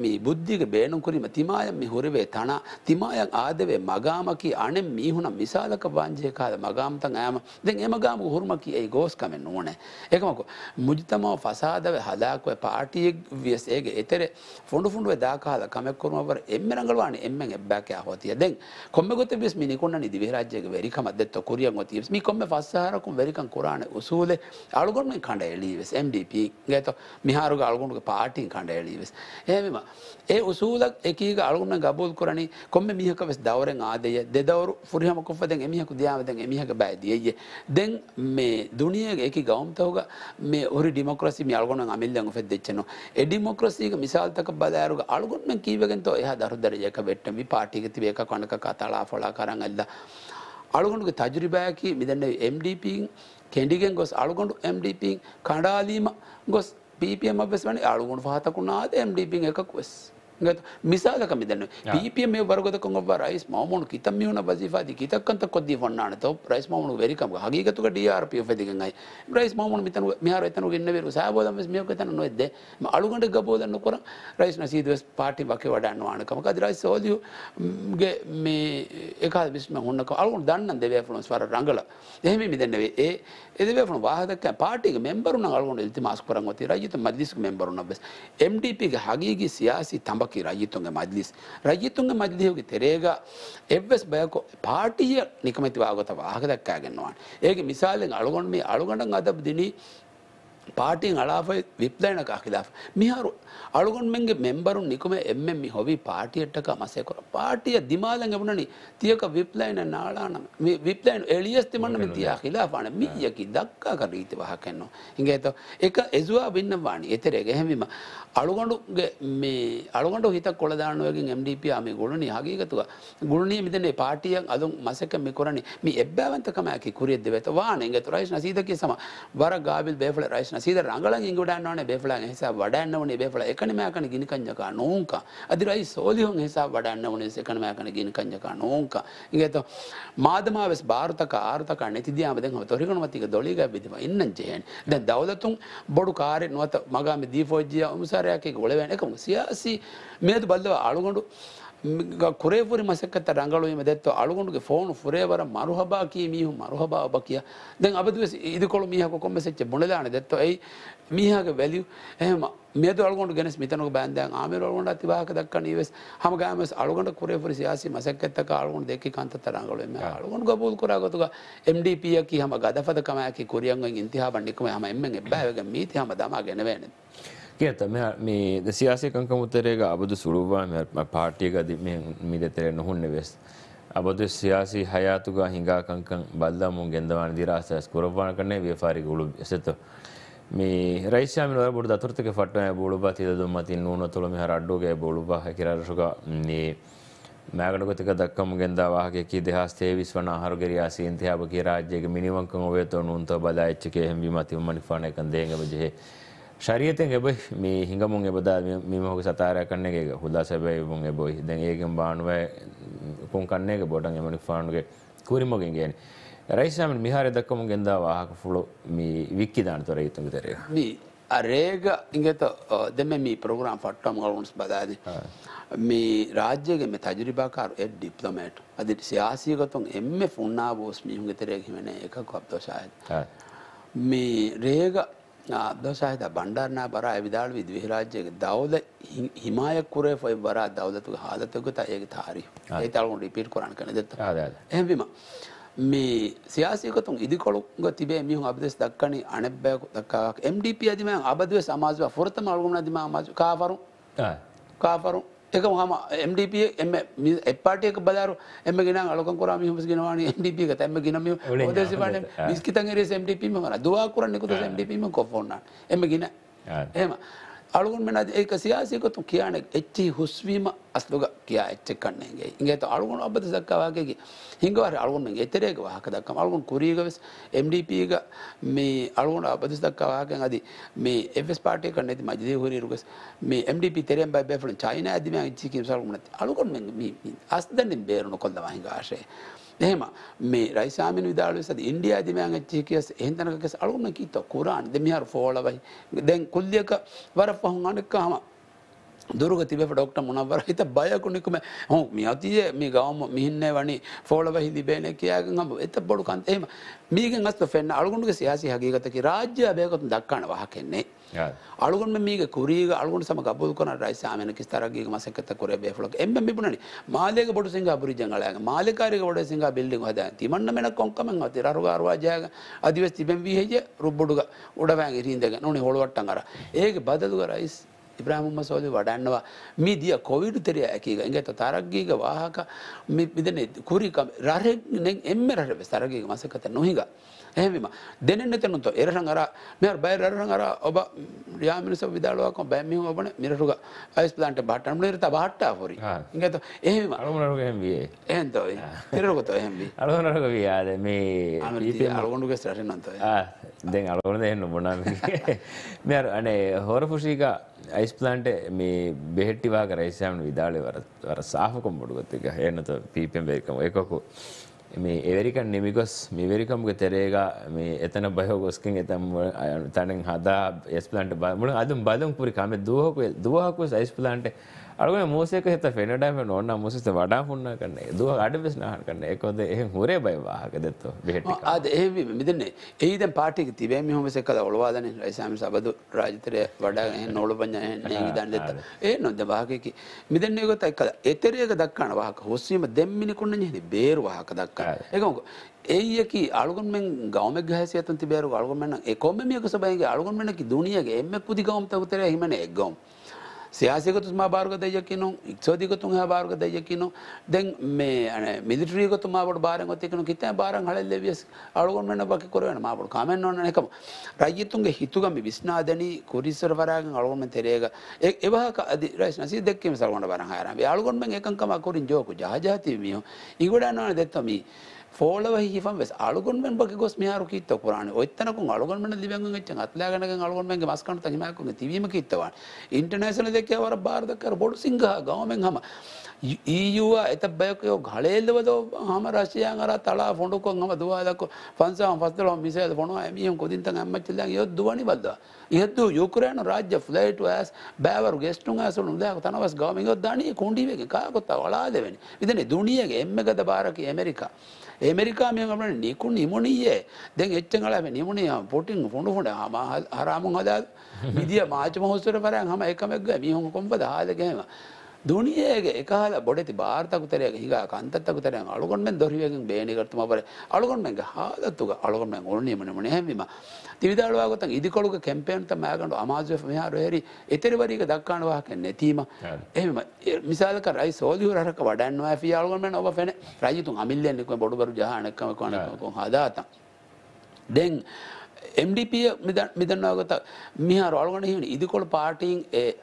මේ බුද්ධික බේනුකුරිම තිමාය මිහුරවේ තන තිමායක් ආදවේ මගාමකි අනෙන් මීහුණ මිසාලක වාංජයකාද මගාමතන් ෑම දෙ එමගාම හුරමකි ඒ ගෝස්කමෙන් නෝනෑ එකමක මුජිතමව ෆසාදව හදාකුව පාටියෙක් වියස් ඒගේ එතෙරේ ෆොඩු ෆුන්ඩුව දාකාල කමෙක්කරුමවර එම රඟලවාන එම එබ්බැකයා හෝතිය දෙ කොමගොත බෙස් මිනිකොන්න නිදිවිරජයක වෙරිකමදත්ත කොරියන් ොතිීම කොම ස්සාරකුම් වෙරිකන් කොරාන උසූලේ අලුගොන්න කණඩඇලීවෙස් MDP ගත මිහාරු අලුගුණු පාටින් කණඩඇලීවෙස්. ඒම ඒ උසූලක් එක අලුන්න ගබල් කරන කොම මිහකවෙස් දවරෙන් ආදය දෙදවරු පුරහම කොපදෙන් එමිහකු දියාවදෙන් එමිහක බෑදියය. දෙන් මේ දුනිය එක ගෞම්තවග මේ ඔරි ඩිමොක්‍රසි අල්ගොන අමිල්ලන් ෙදච්චන. ඩිමොක්‍රසික මිසාල්තක බදෑරු අලුගොන්න කීවගෙන්තෝ එහ දරු දරජයක වෙට්ටමි පාටික තිබේක කණක කතාලා ොලා කරන්න ඇල්ලා. අලුගුණුගේ තජරිබෑකි මිදන්න MDPන් කෙඩිගෙන් ගොස් අලුගොඩු MDP කණඩාලීම ගොස් පපම වෙස් වන අලුගොඩු පහතකුණාද MDP එකක් වෙස්. ගත මිසාලක මෙදන්න පපම වරගත කො රයිස් මවුණු කිතමියුණ වසිවාද කිතක්කන්ත කොද ොන්නන තව ප්‍රයිස් මවුණු වැරිකම හගේකතුක ඩියර්පිය ැතිකයි ප්‍රයිස් මවුණ මෙතන මෙයාරතන ගන්නවරු සබෝදම මේක තන නොද අලුගට ගබෝදන්න කොර රයිස් නසීදවස් පාටි වක වඩන්නවානකම අදරයි සෝදියගේ මේ ඒක විස්ම හොන්නක අලුන් දන්න දෙවෆලොස් වර රංගල එහෙම මිදන්නවේ ඒ එදවන වාහක පාටි මෙම්බරු අලුන් ඉල්ති මාස්කරන් ති රජත මදලිස් මෙම්බරු නබ MDP හගේගේ සියාසි තඹක ކಿ ރައްޔިތުންގެ މަޖ್ಲಿސް ރައްޔިތުންގެ މަޖ್ಲಿހުގެ ތެރޭގަ އެއްވެސް ބަޔަކޮ ޕާޓިއަށް ނިކަމެތި ވާގޮތަ ވާހަކަ ދައްކައިގެން ނުވާނެ ඒގެ މިސާލෙන් අޅުގަނޑ މި අޅުގަނޑަށް අදަބ ދިނީ පාටින් අලාපයි විප්ලයන කාකිලාප මිහාරු අලුගොන්මෙන්ගේ මෙම්බරුන් නිකුම එම්මෙන් මි හොවි පාටියට්ටක මසයකොර පාටිය දිමාලෙන් එබුණනි තියක විප්ලයින නාලානම විප්ලයින් එලියස් තිමන්නම තියා කිලාපාන මියකි දක්කා කර ීති වහකෙන්නවා. හිගේ ඇත එක එස්වා බින්නවානි එතර ගැහැමිම අලුගඩුගේ මේ අලුගට හිත කොළදානුවකින් MDP මේ ගුණනි හගීකතුව ගුණනී මිදනේ පාටියන් අදුන් මසක මිකොරනි මේ එබ්බෑවන්තකමයකි කුරියද වෙත වාන ගතු රයිශ් නසීදකි සම වර ගාබිල් බේල රයිශ් ප්‍රශ්න සීද රඟලන් ඉංගුඩන්නවනේ බේපලන් හිසා වඩන්න ඕනේ බේපල එකනමයකන ගිනි කංජකා නෝංක අදිරයි සෝලිහොන් හිසා වඩන්න ඕනේ එකනමයකන ගිනි කංජකා නෝංක ඉංගේත මාදමාවස් ಭಾರತක ආර්ථක නැතිදියාම දැන් හව තොරිකණවතික දොලිග බෙදම ඉන්නන් ජේන් දැන් දවලතුන් බොඩු කාරේ නොත මගාමේ දීෆෝජියා උමුසාරයකේ ගොලවෙන එකම සියාසි මේද බල්ලව ආලුගොඬු ކުރޭފުރި މަސަކަތް ރަނގަޅުވީމ ދެއްތ އަޅުގުނޑުގެ ފޯނު ފުރޭވަރަ މަރުހަބާ ކީ މީހުން މަރުހަބާ އޮބ ކިޔ ދެން އަބަދުވެސް އިދުކޮޅު މީހަކު ކޮން މެސެއް ބުނެލާނެ ދެއްތ އެއީ ಮೀಹಾಗ ವ್ಯಾಲ್ಯೂ ಹೇಮ ಮೇದು ಅಳ್ಗೊಂಡು ಗೆನಸ್ ಮಿತನಗ ಬ್ಯಾಂದ್ಯಾಂಗ ಆಮೇಲೆ ಅಳ್ಗೊಂಡು ಅತಿ ವಾಹಕ ದಕ್ಕ ನೀವೆಸ್ ಹಮಗ ಆಮೇಸ್ ಅಳ್ಗೊಂಡು ಕುರೆ ಪುರಿ ಸಿಯಾಸಿ ಮಸಕ್ಕೆತ್ತಕ ಅಳ್ಗೊಂಡು ದೇಕಿ ಕಾಂತ ತರಂಗಳು ಎಮ್ಮೆ ಅಳ್ಗೊಂಡು ಗಬೂಲ್ ಕುರಾಗೋತುಗ ಎಮ್ ಡಿ ಪಿ ಅಕ್ಕಿ ಹಮ ಗದಫದ ಕಮಾಕಿ ಕುರಿಯಂಗ ಇಂತಿಹಾ ಬಂಡಿಕಮ ಹಮ ಎಮ್ಮೆಂಗೆ ಬ್ಯಾವೆಗ ಮೀತಿ ಹಮ ದಮಾಗೆ ನೆವೇನೆ කියත මෙ මේ දසියාසයකංකමුතරේක අබදු සුරුවා පාටියකද මිදතෙර නොහුන්න වෙස්. අබදු සියාසී හයාතුගා හිඟාකංකං බල්දාමුන් ගෙන්දවාන දිරාසයස් කුරවාන කරන්නේ ව්‍යපාරි ගුළු එසත. මේ රයිශාමි වල බොඩු දතුර්තක ෆට්ටම බොළුබා තියද දුම්මතින් නූනතුල මෙහර අඩ්ඩෝගේ බොළුබා හැකිරරසුක මේ මෑගඩගොතික දක්කම ගෙන්දාවාහක කී දෙහස් තේවිස් වන අහරුගෙරයා සීන්තියාබ කිය රාජ්‍යයක මිනිවංකම වේතෝ නුන්ත බදාච්චක හැමි මතිම මනිිානයකන් දේගම ජෙහේ ශරීතෙන් එබ මේ හිඟමුන් එබදා මිමහක සතාරය කන්න එක හුදා සැබයි මුන් එබොයි දැන් ඒකෙන් බානුව කුන් කන්නේ එක බොඩන් එමනි ෆානුගේ කුරිමගෙන් ගේන රයිසාමන් මිහාර දක්කම ගෙන්දා වාහක ෆුලො මේ වික්කි දාන තොර යුතුම තෙරේ මේ අරේග ඉගත දෙම මේ ප්‍රෝග්‍රම් ෆට්ටම් ගලුන්ස් බදාද මේ රාජ්‍යගේ මේ තජරිබාකාර එ ඩිප්ලොමේට් අදට සියාසීගතුන් එම ෆුන්නා බෝස් මිහුගේ තෙරේ හිමන එකක් අප්දෝෂායද මේ රේග ආදසාහිත බණ්ඩාරනා බර ඇවිදාල් විදවිහිරාජ්‍යයක දවද හිමායකුරේ ෆොයි බරා දවදතු හාදතකුත ඒක තාරි ඒතල්ුන් ඩිපිට් කරන් කන දෙත එහැවිම මේ සියාසිකතුන් ඉදිකොළුග තිබේ මිහු අබිදෙස් දක්කන අනබ්බයකු දක්කාක් MDP අධිම අබදව සමාජව ෆොරතම අල්ගුණ අධිම කාවරු කාවරුන් එක හම MDP එපාට එක බදර එම ගෙන අලක කර හම ගෙනවාන MDP එක තැම ගෙනම දේශපාට මිස්කිතන්ගේ MDP ම දවා කරන්න එකතු MDP ම කොෆොන්න එම ගෙන එහෙම අලුවන් මෙ ඒක සියාසිකොතු කියන එච්චි හුස්වීම අස්ලුග කියා එච්චක් කන්නේගේ ඉගේ අලුවන් අබද දක්කවාගේගේ හිංගවර අලුවන් එතරේක වාහක දක්කම අලුවන් කුරීගවෙස් MDPග මේ අලුවන් අබදස් දක්කවාහකෙන් අද මේ එස් පාටයක නති මජද හරිරුගස් මේ MDP තෙරෙන් බයි බැලු චයින ඇදම චිකින් සල්ුනත් අලුකොන් අස්දනින් බේරුණු කොල්ද වහිංගාශය. එහෙම මේ රයිසාමන විදාලෙසද ඉන්ඩියාදිමයන් චිකස් එහිතනකෙස අලුන්න කීත කුරාන් දෙමිහර ෆෝලවයි දැන් කුල්ලියක වර පහුන් අනෙක්කාම දුරග තිබ ඩොක්ට මොනවර හිත බයකුණෙකුම හු මේ අතිය මේ ගවම මිහින්න වනි ෆෝලව හිදි බේන කියයාගෙන් හම එත බොඩුකන්තේම මේගෙන් අස්ත ෆෙන්න්න අලුුණුගේ සයාසි හගේගතකි රාජ්‍ය බයකොතු දක්කාන වහ කෙන්නේ අලුගොන් මේ කුරී අලුන් සම ගබුදුකන රයිසාමනක ස්තරගේ මසකත කර බේලක් එම ිබුණන මාලක බොඩ සිංහ පුරි ජංගලය මාලකාරක ොඩ සිංහ බිල්ඩි හද තිමන්න මෙන කොකම අති රරුවාරවාජයක අධිවස් තිබැ වහජ රුබ්බොඩුග උඩවෑන් ඉරීදක නොන හොළුවට්ටන් කර ඒක බදදුක රයිස් ඉබ්‍රහමම සෝද වඩන්නවා මේ දිය කොවිඩු තෙරය ඇකීක එඟත තරක්ගීක වාහක මිදන කුරිකම් රරෙක් එම රට සරගේ මසකත නොහිකා. එහෙම දෙනෙන්න තැනුන්ත එරටන් අර මෙ බයි රටන් අර ඔබ යාමිනිස විදාලුවක් බැමි ඔබන මිරටුක ඇස්පලාන්ට බට්ටන නිරත බට්ටා හොරි ඉගත එහෙම අරුමනරක හැම්බිය එහන්තයි පෙරකොත හැම්බි අරුනරක වියාද මේ අරුණුක ස්ටට නන්ත දැන් අලුවන එන්න බොනාම මෙ අනේ හෝර පුෂික යිස්පලාන්ට මේ බෙහෙට්ටිවා කරයිසයන් විදාලය වර සාහකොම් බොඩුගත්තක එන්නත පීපෙන් බේකම එකකු මේ එවැරිකන් නෙමිකොස් මෙවැරිකම්ග තෙරේගා මේ එතන බයෝගොස්කින් එතම් තනෙන් හදා එස්පලන්ට බමුණ අදුම් බදුම් පුරි කම දුවහකුව දුවහකුව සයිස්පලන්ට අලුවන මෝසයක හිත පෙනටම නොන්න මුසිත වඩා පුන්න කරන්නේ දුව අඩිපිස් නාහ කරන්න එකොද එහ හොරේ බයි වාහක දෙත්ව බෙට අද ඒ මිදන්නේ ඒද පාටික තිබේ හොමසෙක් කද ඔලවාදන රයිසාම සබදු රාජතරය වඩා නොල පඥය දන්න දෙත ඒ නොද වාහකකි මිදන්නේ ගොත එක්කද එතරයක දක්කාන වාහක හොස්සීම දෙම්මිනිකුන්න හෙ බේර වාහක දක්කා එකක ඒයකි අලුගන්ම ගම ගැසිත තිබේර අලුගමන්න එකොම මේක සබයිගේ අලුගන්මනකි දුනියගේ එම පුදි ගවම්ත උතර හිමන එක්ගවම්. සයාසිකතුමා භාර්ගතයකිනු ක්ෂෝධිකතුන්හ භාර්ගතයකිනු දැන් මේ මිදිට්‍රීකතු මාට භාරගතයකන කිතෑ බාරන් හල ලෙවිය අලුවන්න පකි කරවන මාපට කමෙන් ඕන එකම රජතුන්ගේ හිතුගම විශ්නාදනී කුරිස්සර පරාගෙන් අලුවම තෙරේග එවාක අදිරස් නසි දෙක්කීම සල්වන බරහර අලුගොන්ම එකකම කොරින් ජෝකු ජාජාතිවමියෝ ඉගොඩන්නවන දෙත්තමී ෝලවහිවන් අලුගොන්ෙන් ගොස් මයාරු ත පුරන ඔත්තනක අලුගොන්ම ලිබැග ච අත්ලාගනක අලුගොන්මගේ මස්කන හිමක තිවීම කිත්තවන් ඉන්ටනේශන දෙකවර බාර්ධකර බොඩු සිංහ ගවමෙන් හම. ඊයවා එත බැකයෝ ගලේල්ලවද හම රශයන්ර තලා ොඩුකොන් හම දවාදක පන්සා පස්සල මිස ොන මියම් කොදින්ත ඇමචල යොද වනි බද. ඒතු යුකරයන රාජ්‍ය ්ලේට ඇස් බෑවර ගෙස්ටු ඇසු දයක් තනවස් ගමිගොත් ධනී කොඩිවේ කාකොත්ත වලාදවෙන. විදන දුනියගේ එම්මගත භාරක ඇමරිකා. ඒමරිකාමයකට නිකු නිමුණයේ දැන් එච්චංගලම නිමුණේ පොටින් පුුණුහුණ හම හරාමුන් හදා විදිිය මාච මහස්සර පරන් හම එකමක්ග මිහුම් කොම්ප දාලකම දුනියගේ එකහල බොඩති භාර්තකුතරයක හිග කන්තත්තකුතරයන් අලුගොන්මෙන් දොරිවකින් බේනිකරතුම පර අලුගොන්මෙන් හාදත්තුක අලුගොන්මෙන් ඔන්නීමනම නැහැමීම තිවිදාලවාගොතන් ඉදිකොළුක කැම්පේන්ට මෑගන්ට අමාජය මෙහාරහෙරි එතරිවරීක දක්කාණවාහක නැතිීම එම මිසාලක රයි සෝදිවරක වඩන්වා ියල්ගොන්මෙන් ඔබ ෙන රජතුන් අමිල්ලෙන්නෙක බොඩුබරු ජානකම කොනකො හදාතා. දැන් എംഡിപിയെ മിതണ്ണാകത്ത മിഹാർ ഓൾഗണ ഹീവൻ ഇതിക്കോൾ പാർട്ടിയും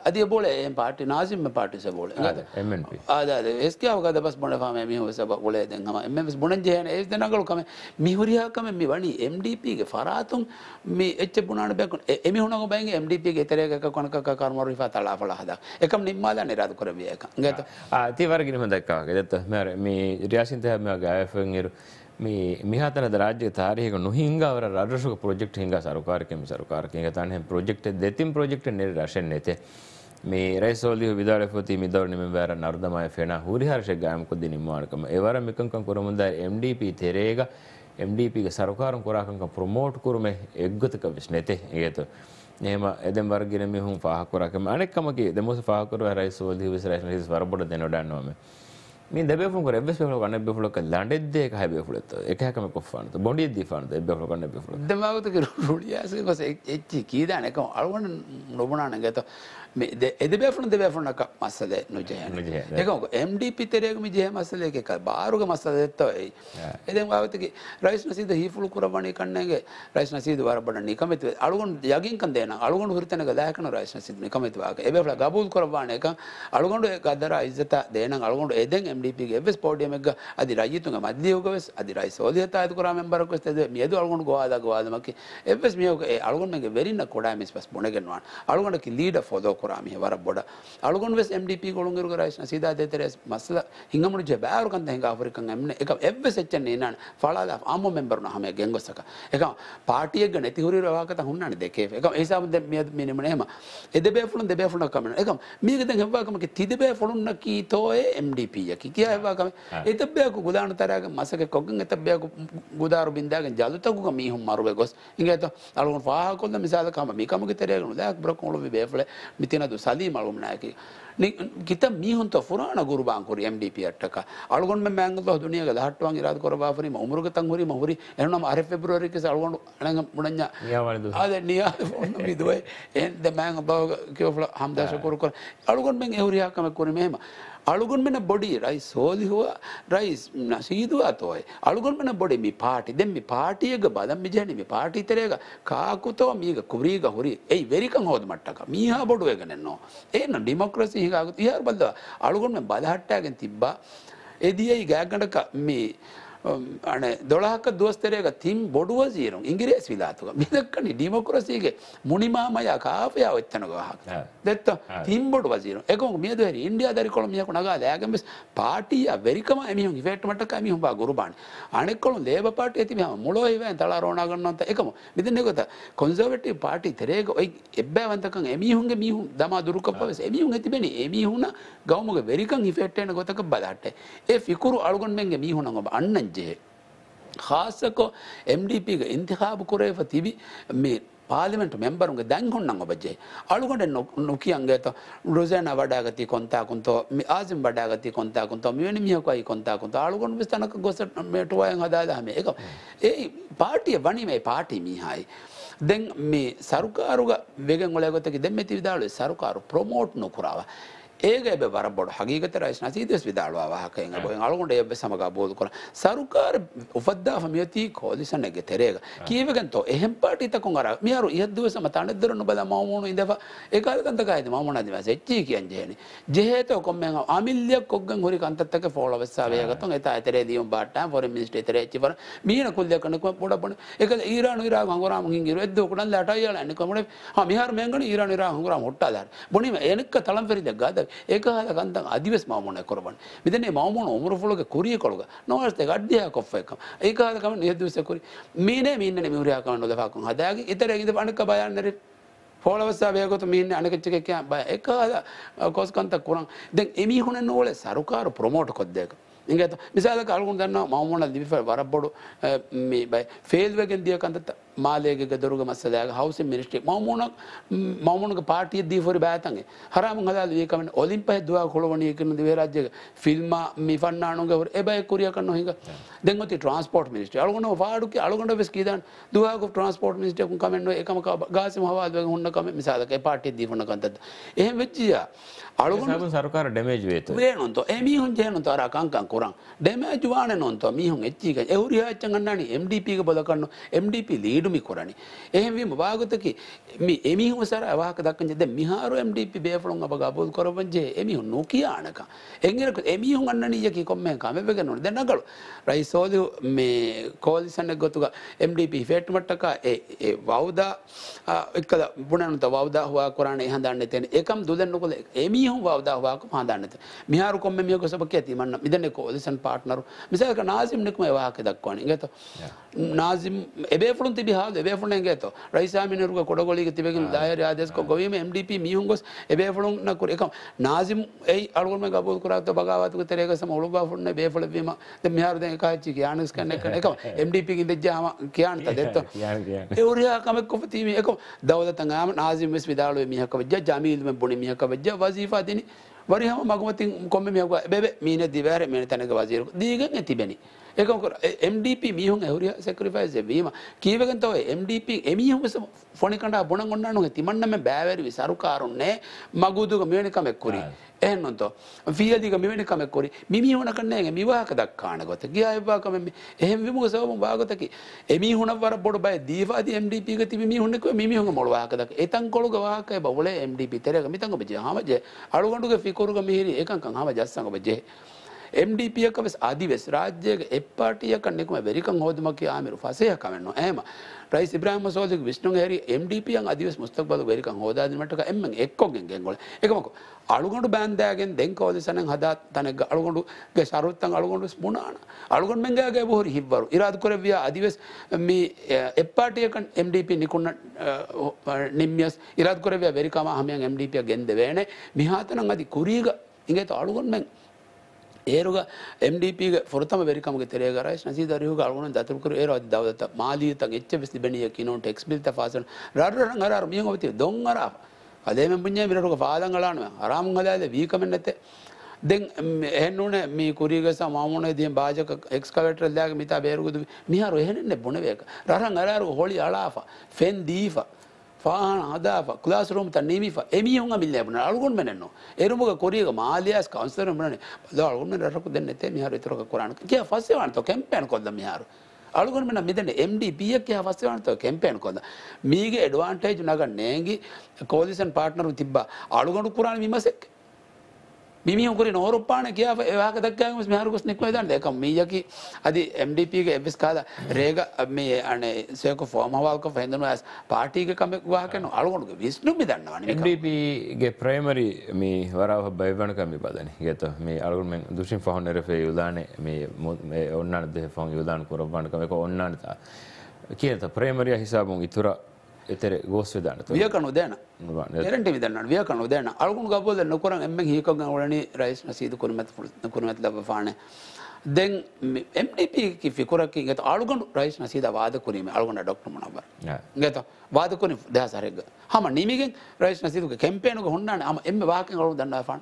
അതേ പോലെ എം പാർട്ടി നാസിം പാർട്ടിസ പോലെ അതെ അതെ എസ് കെ അവകാശ ബസ് ബുണ ഫാമ മി ഹോസ ബുളെ ദങ്ങമ എം എം എസ് ബുണൻ ജഹന എസ് ദനകൾ കമ മി ഹുരിയ കമ മി വണി എം ഡി പി ഗെ ഫറാത്തും മി എച്ച് ബുണാണ് ബെ എമി ഹുണ ബെങ് എം ഡി പി ഗെ തെരെ ക കണക ക കർമ റിഫ തളാ ഫള ഹദ എകം നിമ്മാല നിരാദ കുറ ബിയ ക ഗത ആ തി വർഗിന മദക്ക ഗത മി റിയാസിൻ തഹ മി ഗായഫ ngir මේ මෙහතන රාජ්‍ය තාරයක නොහිංගවර රදශක ප්‍රජෙක්් හිංග සරකාරකම සරකාරකය තන ප්‍රජෙක්් දෙතින් ප්‍රජෙක්් නිර රශන නෙතේ මේ රයිසෝලි විදාරපති මිදවරනම වැර නර්දමය ෙන හරිහර්ෂ ගයමකොද නිර්මාණකම ඒවර මිකංකම් කොරමුද MDP තෙරේග MDPගේ සරකාරම් කොරාකංක ප්‍රමෝට් කරම එක්ගතක විශ්නතේ ඒතු. ඒම එදම් වර්ගෙන මිහුම් පාහකොරකම අනෙක්කමගේ දෙමස පාකර රයිසෝලි විසරශන හිස් වරබොඩ දෙනොඩන්නවම. మీ దెబ్బేఫులు ఎవ్వేసులో కన్నా ఎబ్బేఫులో కల్లా అంటే ఇద్దే ఒక హైబేఫులతో ఎకహకమ కొఫానతో బొండి ఇద్ది ఫానతో ఎబ్బేఫులో కన్నా ఎబ్బేఫులో దెమ్మాగుతకి రుడియాసి బస్ ఎచ్చి కీదానకం అలవన నొబునానంగతో දෙබැෆුණු දෙබැෆුණක් මස්සල නොජයන එකක MDP තෙරේගම ජය මසල එක බාරුග මස්සල දෙත්තවයි එදම් ගවතක රයිස් නසිද හිපුළු කරබණය කන්නගේ රයිස් නසිද වරබට නිකමති අලුගන් යගින්කන් දෙන අලුගුන් හරිතන දායකන රයිස් නසිද නිකමතිවාගේ එබල ගබූල් කරබාන එක අලුගොඩ ගදර ඉස්ත දේන අලුගොඩ එදෙන් MDP එස් පෝඩියම එක අධි රජතුන් මධ්‍යයෝකවෙස් අධි රයි සෝධත අතු කරම බරකොස් ද මියද අලුගුන් ගවාද ගවාදමකි එස් මියෝක අලුගුන්ගේ වෙරින්න කොඩා මිස් පස් බොනගෙනවා අලුගඩකි ලීඩ ොදෝ ಕೊರಾಮಿ ವರ ಬೊಡ ಅಳಗೊಂಡು ವೆಸ್ ಎಮ್ ಡಿ ಪಿ ಗೊಳಂಗಿರು ರಾಯಿಸ್ನ ಸೀದಾ ದೇತರೆ ಮಸ್ಲ ಹಿಂಗ ಮುಡಿಜೆ ಬ್ಯಾರು ಕಂತ ಹಿಂಗ ಆಫ್ರಿಕನ್ ಎಮ್ನೆ ಏಕ ಎವ್ವೆ ಸೆಚ್ಚನ್ ನೇನಾಣ ಫಳಾಲ ಆಮೋ ಮೆಂಬರ್ನ ಹಮೆ ಗೆಂಗೊಸಕ ಏಕ ಪಾರ್ಟಿಯಗ್ ನೆತಿ ಹುರಿ ರವಾಕತ ಹುನ್ನಾಣ ದೇಕೆ ಏಕ ಹಿಸಾಬ್ ದೆ ಮಿಯ ಮಿನಿಮಣ ಹೇಮ ಎದೆ ಬೇ ಫುಳುನ್ ದೆ ಬೇ ಫುಳುನ್ ಕಮಣ ಏಕ ಮೀಗ ದೆ ಹೆವ್ವಾ ಕಮಕೆ ತಿದೆ ಬೇ ಫುಳುನ್ ನಕಿ ತೋಯೆ ಎಮ್ ಡಿ ಪಿ ಯಕಿ ಕಿಯ ಹೆವ್ವಾ ಕಮೆ ಎತಬ್ಬ್ಯಾಕು ಗುದಾಣ ತರಾಗ ಮಸಕೆ ಕೊಗ್ಗಂ ಎತಬ್ಬ್ಯಾಕು ಗುದಾರು ಬಿಂದಾಗ ಜಲುತಗುಗ ಮೀಹುಂ ಮರುವೆ ಗೊಸ್ ಹಿಂಗೆ ಅಳಗೊಂಡು ಫಾಹಾಕೊಂದ ಮಿಸಾಲ ಕಮ ಮೀ ಕಮಗೆ ತೆರೆಯಗನು ದಾಕ್ ಬ್ರಕೊಂಳು ಬಿ ಬೇಫಳೆ ಮಿ ತಿನ್ನೋದು ಸದಿ ಮಾಡು ನಾಯಕಿ ಗಿತ ಮೀಹುಂತ ಫುರಾಣ ಗುರುಬಾಂಕುರಿ ಎಂ ಡಿ ಪಿ ಅಟ್ಟಕ ಅಳ್ಗೊಂಡ ಮೇ ಮ್ಯಾಂಗಲ ದುನಿಯಾಗ ಹಟ್ಟವಾಂಗ್ ಇರಾದ ಕೊರಬಾಫರಿ ಮಮುರುಗ ತಂಗುರಿ ಮಹುರಿ ಏನೋ ನಮ್ಮ ಅರೆ ಫೆಬ್ರವರಿ ಕಿಸ ಅಳ್ಗೊಂಡು ಅಣಂಗ ಮುಣಂಜ ಅದೇ ನಿಯಾ ಇದುವೆ ಏನ್ ದ ಮ್ಯಾಂಗ ಬಾಗ ಕಿವಫಲ ಹಮ್ದಾಶ ಕೊರು ಕೊರ ಅಳ್ಗೊಂಡ ಮೇ ಎವ್ರಿ ಹಾಕಮೆ ಕೊರಿ ಮೇಮ අලුගුන් මෙන බොඩි රයිස් සෝදිහුව රයිස් නසීදුවතෝයි. අලුගුන් මෙන බොඩි මි පාටි දෙම් මි පාටියක බදම් මිජැනි මි පාටිතරේක කාකුතව මීක කුරීග හුරි එයි වෙරිකං හෝද මට්ටක මීහා බොඩුවගෙනනවා. ඒන ඩිමොක්‍රසි ඒකග තිහර බල්ද අලුගොන්ම බදහට්ටයගෙන් තිබ්බා එදියයි ගෑගඩක මේ අනේ දොළහක දුවස්තරයක තින් බොඩුව සීරුම් ඉංගිරේස් විලාතුක මිදක්කනි ඩිමොකරසිීගේ මුනිමාමයා කාපයා ඔත්තනක හක් දෙත්ත තින් බොඩ වසිර එක මේද ඉන්ඩිය දරි කොළමියක නගා දෑගම පාටිය වැරිකම මිහු ඉවටමට මිහුම ගුරුබාන් අනෙකොළු ලේබ පාට ඇති මුලෝ ඒව තලා රෝණගන්නන්ත එකම මිදනෙකොත කොන්සර්වටි පාටි තරේක ඔයි එබ්බෑවන්තක එමිහුන්ගේ මිහු දම දුරකපවස එමිහුන් ඇතිබෙන එමිහුන ගෞමක වෙරිකං ඉෆෙට්ටයන ගොතක බදට ඒ ෆිකුරු අල්ගොන්මෙන්ගේ මිහුණන ඔබ අන්නන් වාණිජ්‍යයේ. ಖಾಸಕೋ ಎಂ ಡಿ ಪಿಗೆ ಇಂತಿಹಾಬ್ ಕುರೇಫ ತಿವಿ ಮೇ පාලිමට මෙම්බරුන්ගේ දැන්හොන්නන් ඔබජේ අලුගට නොකියන්ගේත රුසන වඩාගති කොන්තාකුන්ත ආසිම් වඩාගති කොන්තාකුන්ත මෙනි මියකයි කොන්තාකුන්ත අලුගොන් විස්තනක ගොසට මේටුවයන් හදාදාම එක ඒ පාටිය වනිමේ පාටි මිහායි. දැන් මේ සරුකාරුග වෙගෙන් ගොලගොතක දෙ මෙති විදාලේ සරුකාරු ප්‍රමෝට් නොකරාව. ඒක බර බොඩ හගීත රශන දස් විදාලවා වාහකය බොයි අලුන්ට එබ සමඟ බෝධ කර සරුකාර උපද්දා මියති කෝදිසන්නගේ තෙරේක කියවගන්තෝ එහෙම පාටිතකුන් අර මියරු ඉහදව සම තනදරන බල මවුණු ඉදව ඒකාලකන්තකයිද මමනදව සච්චී කියන් ජයන ජෙහත කොම අමිල්ලිය කොග හරි කන්තක ෝල වස්සාාවයකතු එත අතර දියම් බාට ොර මිට තරච්චිවර මියන කුල්ලකනක පොඩබන එක ඊරා නිරා හගරම ගර දකුට ලට යල ඇනකමට හමිහර මෙගන ඊර නිරා හගර හොට්ටාදර බොනීම එනක් තලම් පෙරිද ගාදව ඒකාල ගන්තන් අධිවස් මාමනය කොරබන් මෙදන මාමන ඔමරපුලක කොරිය කොළග නොවස්තක අධ්‍යය කොප්ක ඒකාලකම නිදසකර මේන මීන්න මරයාකම නොදපකු හදගේ ඉතර ඉද පණක බයන්නර පෝලවස්සාාවයකොතු මීන්න අනකච්චකකයා බය එකකාල කොස්කන්තක් කුරන් දැන් එමිහුණ නෝල සරුකාර ප්‍රමෝට් කොද්දයක ඒක ඇත මිසාල කල්ගුන් දන්න මවමන දිි වරබොඩු ෆේල්වගෙන් දියකන්ත මාලයක දරුග මස්සදෑක හවසේ මිනිස්ටේ මවමනක් මවමනක පාටිය දීපොරි බෑතන්ගේ හරම හද ඒකමන ඔලින් පහ දවා කොළවනය කරන දවේරජ්‍යක ෆිල්ම මිෆන්නානුගවර එබයි කොරිය කන්න හික දෙගති ට්‍රන්ස්පෝට් මිනිස්ට අලුගන වාඩුක අලුගට වෙස් කියදන් දුවක ට්‍රන්ස්පෝට් මිනිස්ටකු කමෙන්ව එකම ගාසි හවාද හොන්නකම මිසාලක පාටිය දීපන කන්තත් එහෙම වෙච්චිය අලු සරකාර ඩමේජ් වේ ේනොන්ත මිහුන් ජයනතර කංකන් කොරන් ඩමේජ් වාන නොන්ත මිහුන් එච්චික එවුරි හච්චගන්නනි MDPක බොලකන්න MDP ලීඩුමි කොරණි එහෙම භාගතකි එමිහු සර වාක දක්කජද මිහාරු MDP බේපලොන් අප ගබොල් කොරපන්ජේ එමිහු නොකයානක එංගරක එමිහුන් අන්නනීයකි කොම්මෙන් කමපගෙනනු දෙන්නකළු රයිසෝදු මේ කෝලිසන්න ගොතුක MDP ෆේට්මට්ටක ඒ වෞදා එක්කල බුණනත වෞදා හවා කොරන්න හඳන්න තියෙන එකම් දුදන්නකොල එමිහ මිනිහු අවදාවාක පාදන්නත මිහාරු කොම මියක සබක ඇතිමන්න මිදනෙක ඔදසන් පාටනරු මිසක නාසිම් නිකම වාහක දක්වාන ගත නාසිම් එබේපුරු තිබි හා එබේපුන ගේත රයිසාමිනරුක කොඩගොලික තිබෙක දායර ආදෙස්ක ගොවීම MDP මියුන් ගොස් එබේපුරුන් නකුර එකම නාසිම් ඒ අලුගම ගබෝල් කරාත බගාවතුක තෙරේක සම ඔලු බාෆුන්න බේපුල වීම ද මිහාරු දෙන් කාච්චි කියානස් කන්න එක එකම MDP කින් දෙජ්ජාම කියාන්ත දෙත්ත ඒ උරියා කමක් කොපතිමි එකම දවදතන් ආම නාසිම් විස් විදාලුවේ මිහක වජ්ජ ජමීල් මෙ බුනි මිහක වජ්ජ වසීෆ ފަދިނಿ ވަރިހަމ މަގުމަތިން ކޮންމެ މިހުގަ ބެބެ މީނެއް ދިވައިރެ މޭނެ ތަނަކަ ވަޒީރު ދީގެން އެ ތިބެނި ඒකොර MDP මිහුන් ඇවරිය සැකරිෆයිස් වීම කීවකන් තව MDP එමිහුස ෆොනිකට බොන ගොන්නනු තිමන්නම බෑවැරි සරුකාරුන්නේ මගුදුක මෙවැනි කමෙක් කුරි එහෙන්නොන්ත ෆියල්දික මෙවැනි කමෙක් කුරි මිමිහුණ කන්නේ මිවාහක දක්කාන ගොත ගියා එපාකම එහෙම විමුක සවම භාගතකි එමිහුණ වර බොඩ බය දීවාදී MDP එක තිබි මිහුණක මිමිහුන් මොළ වාහක දක් එතන් කොළුග වාහකය බවලේ MDP තරක මිතංග බජේ හාමජේ අලුගඬුගේ ෆිකුරුග මිහිරි එකංකං හාම ජස්සංග බජේ MDPයක වෙස් අධිවෙස් රාජ්‍යයක එපාටියක නෙකම වැරිකං හෝදමක ආමිරු පසය කමෙන්න්න ඇම ප්‍රයි බ්‍රහම සෝද විෂ්ණු හැරි MDPයන් අධිව මුස්තක් බල වැරිකං හෝදාදීමටක එම එක්කෝගෙන් ගොල එකමක අලුගොඩු බෑන්දෑගෙන් දෙංකෝදසන හදා තනක අලුගොඩුගේ සරුත්තන් අලුගොඩු ස්පුනාන අලුගොන් මෙගගේ බොහර හිබ්වරු ඉරාද කොරවිය අධිවෙස් මේ එපාටියකන් MDP නිකුන්න නිම්ියස් ඉරත් කොරවය වැරිකාම හමයන් MDP ගෙන්ද වේනේ මිහතනං අධි කුරීග ඉගේ අලුගොන්මෙන් ඒරුග MDP ොරතම වෙරිකම තෙර රයි නසි දරයු ගලුණ දතුකර ඒර දවත මාලීත එච්ච විස්ි බැනිය කිනෝ ටෙක්ස් බිල්ත පාසන රඩරන අර මිය ොති දොංගර අදේම පුඥ විරටක පාදංගලානව අරාම් හදාද වීකමෙන් නැතේ දෙන් එහනුන මේ කුරීගස මාමන දී භාජක එක්ස්කවටර දයාග මිතා බේරුගුද මිහාර එහෙනෙන්න බොනවේක රහන් අරාරු හොලි අලාා ෆෙන් දීපා ފާހަނ ހަދާފަ ކުލާސްރޫމްތަ ނީމިފަ އެމީހުން މި ެބުނ އަޅުގުން ެންނު އެރުމުގ ކުރީގ މާލިޔާސް ކަންސަރ ނ ද ޅުނ ރަކު ެ މިහාර තරක ކުරාނ ކ ފަސවාނත ކެම්පެނ කොද މިහාර අලුගුන් මෙන මෙතන MDP එක කියලා අවශ්‍ය වනතෝ කැම්පේන් කොඳ මීගේ ඇඩ්වාන්ටේජ් නග නේංගි කෝලිසන් පාර්ට්නරු තිබ්බා අලුගුන් කුරාන විමසෙක් ිමිහුකරි නෝරුපාන කියාව ඒවාකදක්කෑම මහරුකුස් නික්වේදන්න එක මීයකි අධි MDPගේ එබිස්කාද රේග මේ අන සයක ෆෝමවල්ක පැඳනු ඇස් පාටිකමක්වාකන අලුුණු විස්්නුමි දන්නවන MDPගේ ප්‍රේමරි මේ වරාව බයිවනකමි පදන ගත මේ අලුම දුෂින් පහන් එරේ යුදාන මේ ඔන්නන් දෙ ෆොන් යුදාන කරබ්බණකමක ඔන්නන්තා කියත ප්‍රේමරිය හිසාබුන් ඉතුරා එතර ගෝස් වෙදාන වියකනු දැන එරට විදන්න වියකනු දැන අල්ගුන් ගබෝද නොකර එම හිකක් ගලන රයිස් සීද කරමත් කරමත් ලබපාන දැන් එපි ිකරක ගත අලුගන් රයිස් නසිද වාද කරීම අල්ගන ඩොක්ටම නබ ගත වාදකන දහසරෙක් හම නිමිගෙන් රයිස් නසිදුක කැම්පේනු හොන්නන්න ම එම වාකෙන් අලු දන්නපාන්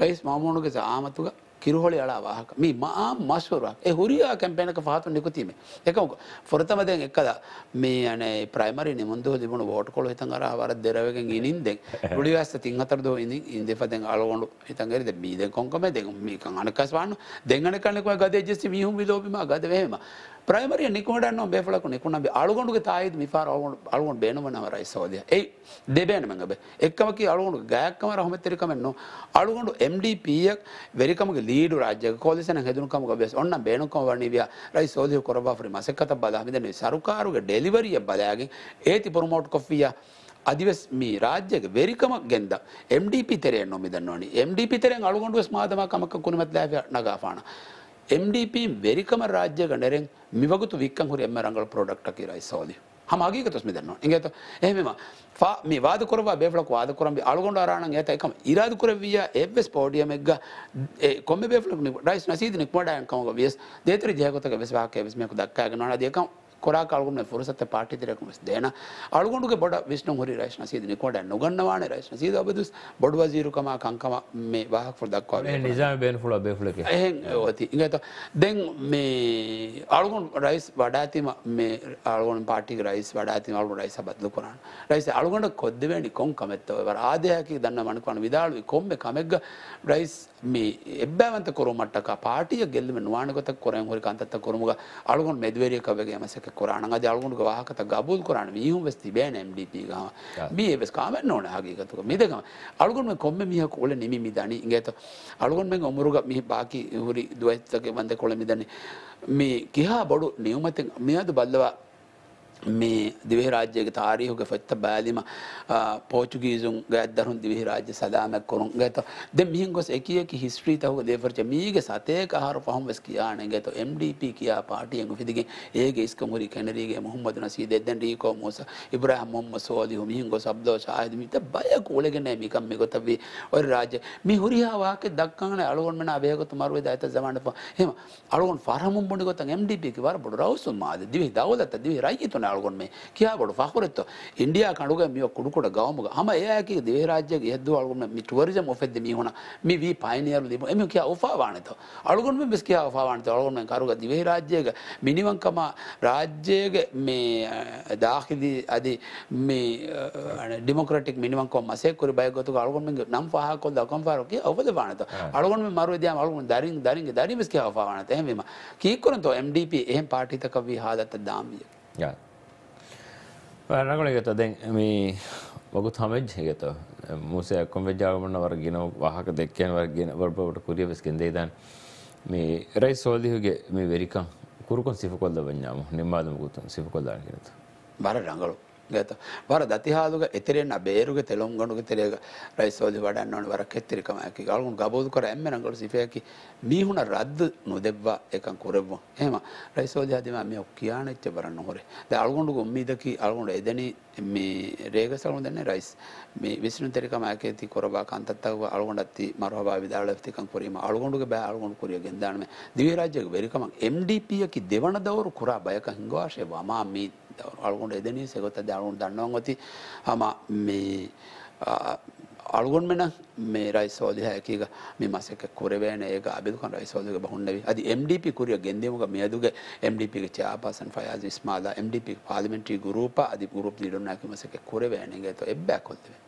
රයිස් මාමෝනුගේ ආමතුක ಕಿರುಹೊಳಿ ಅಳಾವಾಹಕ ಮೀ ಮಾ ಮಸ್ವರು ಎ ಹುರಿಯ ಕ್ಯಾಂಪೇನಕ ಫಾತು ನಿಕುತಿಮೆ ಏಕಂಕ ಫೊರತಮದೆ ಎಕ್ಕದ ಮೀ ಅನೆ ಪ್ರೈಮರಿ ನಿ ಮುಂದು ದಿಬುಣು ವೋಟ್ ಕೊಳು ಹಿತಂಗರ ಅವರ ದೆರವೆಗೆ ಇನಿಂದೆ ಗುಳಿವಾಸ್ತ ತಿಂಗತರ ದೋ ಇನಿ ಇಂದೆ ಫದೆಂ ಅಳಗೊಂಡು ಹಿತಂಗರಿ ದೆ ಬೀದೆ ಕೊಂಕಮೆ ದೆ ಮೀ ಕಂ ಅನಕಸ್ವಾನು ದೆಂಗಣಕಣಕ ಗದೆ ಜೆಸಿ ಮೀ ಹುಂ ವಿಲೋಬಿ ಮಾ ಗದೆ ವೆಹಮ ಪ್ರೈಮರಿಯ ನಿಕೋಡನ್ನು ಬೇಫಳಕೊಂಡು ನಿಕೊಂಡಂಬೆ ಅಳುಗೊಂಡುಗೆ ತಾಯಿದ್ ಮಿಫಾರ್ ಅಳುಗೊಂಡು ಅಳುಗೊಂಡು ಬೇನುವನವರ ಸೌದಿಯ ಏಯ್ ದೆಬೇನು ಮಂಗಬೆ ಎಕ್ಕಮಕಿ ಅಳುಗೊಂಡು ಗಾಯಕ್ಕಮ ರಹಮತ್ತಿರಿಕಮೆನ್ನು ಅಳುಗೊಂಡು ಎಮ್ ಡಿ ಪಿ ಎಕ್ ವೆರಿಕಮಗೆ ಲೀಡು ರಾಜ್ಯ ಕೋಲಿಸನ ಹೆದುನುಕಮ ಗಬೇಸ್ ಒಣ್ಣ ಬೇಣುಕಮ ವರ್ಣಿವಿಯ ರೈ ಸೌದಿ ಕೊರಬಾ ಫ್ರಿ ಮಸಕ್ಕತ ಬದ ಮಿದನೆ ಸರ್ಕಾರುಗೆ ಡೆಲಿವರಿಯ ಬದಯಾಗಿ ಏತಿ ಪ್ರಮೋಟ್ ಕೊಫಿಯ ಅಧಿವೆಸ್ ಮೀ ರಾಜ್ಯಗೆ ವೆರಿಕಮ ಗೆಂದ ಎಮ್ ಡಿ ಪಿ ತೆರೆಯನ್ನು ಮಿದನ್ನೋಣಿ ಎಮ್ ಡಿ ಪಿ ತೆರೆ ಅಳುಗೊಂಡು ಮಾಧ್ಯಮ ಕಮಕ ಕುನಿಮತ್ ಲಾಫ್ಯ ನಗಾಫಾಣ MDP වෙරිකම රාජ්‍ය ගඩරෙන් මිවගතු වික්කම් හුරි එම රංගල ප්‍රොඩක්ට කියරයි සෝදී හම අගීකතුස් මිදන්නවා ඒගත එහෙම මේ වාදකරව බේලක් වාදකරම අලුගොඩ අරාණ ඇත එකම ඉරාදකර විය එස් පෝඩියම එක් කොම බේලක් ඩයිස් නසීදනෙක් මොඩයන් කමග වෙස් දේතර ජයකොතක වෙස්වාකය විස්මයක දක්කාගෙන නදයකම් ಕೊರಾಕ ಅಳಗುಮ್ನ ಫುರ್ಸತ್ತೆ ಪಾರ್ಟಿದಿರ ದೇನ ಅಳಗೊಂಡುಗೆ ಬಡ ವಿಷ್ಣು ಹುರಿ ರೈಶ್ ನಸೀದ್ ನಿಕೋಡೆ ನುಗಣ್ಣವಾಣೆ ರೈಶ್ ನಸೀದ್ ಅಬದುಸ್ ಬಡುವ ಜೀರು ಕಮ ಕಂಕಮ ಮೇ ವಾಹಕ್ ಫುರ್ ದಕ್ಕೋ ನಿಜಾಮ ಬೇನ್ ಫುಳ ಬೇಫುಳಕ್ಕೆ ಹೆಂ ಓತಿ ಇಂಗತ ದೆನ್ ಮೇ ಅಳಗೊಂಡು ರೈಸ್ ವಡಾತಿ ಮೇ ಅಳಗೊಂಡು ಪಾರ್ಟಿಗೆ ರೈಸ್ ವಡಾತಿ ಅಳಗೊಂಡು ರೈಸ್ ಬದಲು ಕೊರಾಣ ರೈಸ್ ಅಳಗೊಂಡು ಕೊದ್ದುವೇಣಿ ಕೊಂ ಕಮೆತ್ತೋ ಇವರ ಆದೇಹಕ್ಕೆ ದನ್ನ ಮಣ್ಕೊಂಡು ವಿದಾಳು ಕೊಮ್ಮೆ ಕಮೆಗ್ಗ ರೈಸ್ ಮೇ ಎಬ್ಬಾವಂತ ಕೊರೋ ಮಟ್ಟಕ ಪಾರ್ಟಿಯ ಗೆಲ್ಲುವೆ ನುವಾಣಗೊತ್ತ ಕೊರೆಂ ಹುರಿ ಕಾಂತತ್ತ ಕೊರುಮುಗ ಅಳಗೊಂಡು ಮೆದುವೇರಿಯ ಕವೆಗೆ ಮಸಕ್ಕೆ කොරාන ජාලකුට වාහකත ගබුල් කරන්න ියහුම් වෙස්ති බෑන MDP ගම බේ කාමෙන් ඕන හගේකතුක මෙදකම අලුගුම කොම මිය කොල නෙමි මිදනි ඉගේත අලුගුන් මෙ ඔමුරුග මෙහි බාකි හුරි දුවත්තගේ බඳ කොළ මිදන්නේ මේ කිහා බොඩු නියවමතෙන් මෙයාද බල්ලවා මේ දිවහි රාජ්‍යයක තාරීහක ෆොත්ත බෑලිම පෝචුගීසුන් ගැදරුන් දිවහි රාජ්‍ය සදාමක් කරුන් ගත දෙ මිහින් ගොස් එක එක හිස්ට්‍රී තහුක දෙපරච මීග සතේක හර පහම් වෙස් කියාන ගත MDP කියා පාටියෙන් ෆිදිගෙන් ඒගේ ඉස්ක මුරි කැනරීගේ මොහම්මද් නසී දෙද්දන් රීකෝ මෝස ඉබ්‍රාහිම් මොහම්මද් සෝලි හු මිහින් ගොස් අබ්දෝ ශාහිද් මිත බය කෝලගෙන මිකම් මෙගත වේ ඔය රාජ්‍ය මි හුරියා වාකේ දක්කන අලෝන් මන අබේගත මරුවේ දයත ජමාන පහ එහෙම අලෝන් ෆරහම් මුඹුනි ගොතන් MDP කිවර බොඩ රවුසුන් මාද දිවහි දවලත දිවහි රාජ්‍ය තුන ಾಳ್ಗೊಂಡ್ಮೆ ಕಿ ಹಾಗೋಡು ಫಾಖುರೆತ್ತ ಇಂಡಿಯಾ ಕಣುಗ ಮಿಯ ಕುಡುಕುಡ ಗವಮುಗ ಹಮ ಏಕಿ ದೇಹ ರಾಜ್ಯಗೆ ಎದ್ದು ಅಳ್ಗೊಂಡ್ಮೆ ಮಿ ಟೂರಿಸಂ ಒಫೆದ್ದೆ ಮಿ ಹುಣ ಮಿ ವಿ ಪಾಯನಿಯರ್ ದಿಮ ಎಮಿ ಕಿ ಉಫಾ ವಾಣಿತ ಅಳ್ಗೊಂಡ್ಮೆ ಬಿಸ್ ಕಿ ಉಫಾ ವಾಣಿತ ಅಳ್ಗೊಂಡ್ಮೆ ಕರುಗ ದಿವೆ ರಾಜ್ಯಗ ಮಿನಿಮಂ ಕಮ ರಾಜ್ಯಗೆ ಮೆ ದಾಖಿದಿ ಅದಿ ಮೆ ಡೆಮೋಕ್ರಾಟಿಕ್ ಮಿನಿಮಂ ಕಮ ಮಸೆ ಕುರಿ ಬಯಗೊತ್ತು ಅಳ್ಗೊಂಡ್ಮೆ ನಮ್ ಫಾಹಾ ಕೊಲ್ ದಕಂ ಫಾರುಕಿ ಅವದ ವಾಣಿತ ಅಳ್ಗೊಂಡ್ಮೆ ಮಾರು ದಿಯಾ ಅಳ್ಗೊಂಡ್ ದಾರಿಂಗ್ ದಾರಿಂಗ್ ದಾರಿ ಬಿಸ್ ಕಿ ಉಫಾ ವಾಣಿತ ಎಮಿ ಮಾ ಕಿ ಕೊರಂತ ಎಂ ಡಿ ಪಿ ಎಂ ಪಾರ್ಟಿ ತಕ ವಿ ಹಾದತ ದಾಮಿಯ ಯಾ රගල ගත දැන් මේ වගුත් හමජ්ජය ගත මුසය කොමජාගමන්න වර්ගෙන වාහක දෙක්කයන් වර්ගෙන වර්බවට කුරිය වෙස්කෙන්දේ දන් මේ රයි සෝදිහුගේ මේ වෙරිකම් කුරුකොන් සිිකොල්ද වඥාම නිම්මාදමකුතුන් සිිකොල්දාන කරතු. බර රඟලු ගත වර දතිහාදුක එතරෙන් බේරුග තෙළොම්ගොඩු තෙරේග රයිසෝදි වඩන්නවන වර කෙත්තිරිකම ඇකි ගලුන් ගබෝදු කර එම්මනගොට සිපයකි මීහුණ රද්ද නොදෙබ්වා එකන් කොරෙබ්වා එහම රයිසෝදි හදම මේ ඔක් කියන එච්ච බරන්න හොරේ ද අල්ගොඩු ගොම්මීදකි අල්ගොඩ එදන මේ රේග සලු දෙන්න රයිස් මේ විස්නු තෙරිකම ඇකේති කොරබා කන්තත්තව අල්ගොඩත්ති මරහවා විදාලතිකන් කොරීම අල්ගොඩු බෑ අල්ගොඩු කොරිය ගෙන්දානම දිවරාජ්‍යක වෙරිකමක් MDPයකි දෙවන දවරු කුරා බයක හිංගවාශය වමා මීත් අලුගොන්ට එදනේ සෙකොත් දරුණු දන්නවා ගොති හම මේ අලුගොන් මෙන මේ රයිසෝදය හැකක මසක කරවන ඒ අබිදුක රයිසෝදක බහුන්නව අද MDP කුරිය ගෙන්දීමක මියදුග MDP චාපසන් ෆයාද ස්මාලා MDP පාලිමෙන්ට්‍රී ගුරූප අධි ගුරුප් නිරුන්නකි මසක කරවෑනගේ ත එබ්බැකොත්වේ.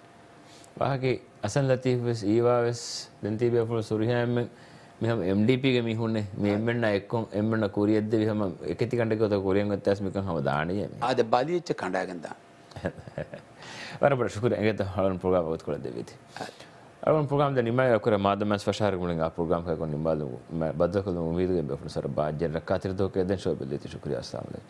වහගේ අසන් ලතිීවස් ඒවාවෙස් දැන්තීබයපුල සුරිහෑමෙන් මෙහම MDPග මිහුණ මෙමෙන්න්න එක්කොම් එමන්න කුරියද හම එකති කණඩකත කොරියන් ගත්තස්මික හම දානය අද බලිච්ච කණඩාගඳ වරපටකුර ඇගත හලන් ප්‍රගාවත් කොළ දෙවිති. ප්‍රගම් නිමයකර මාදම වශාරගුණ ප්‍රගම් කක නිබල බදකල ීද ෙ සර බාජන කතරදෝක දශ ලති ශුක්‍රියස්ථාවලේ.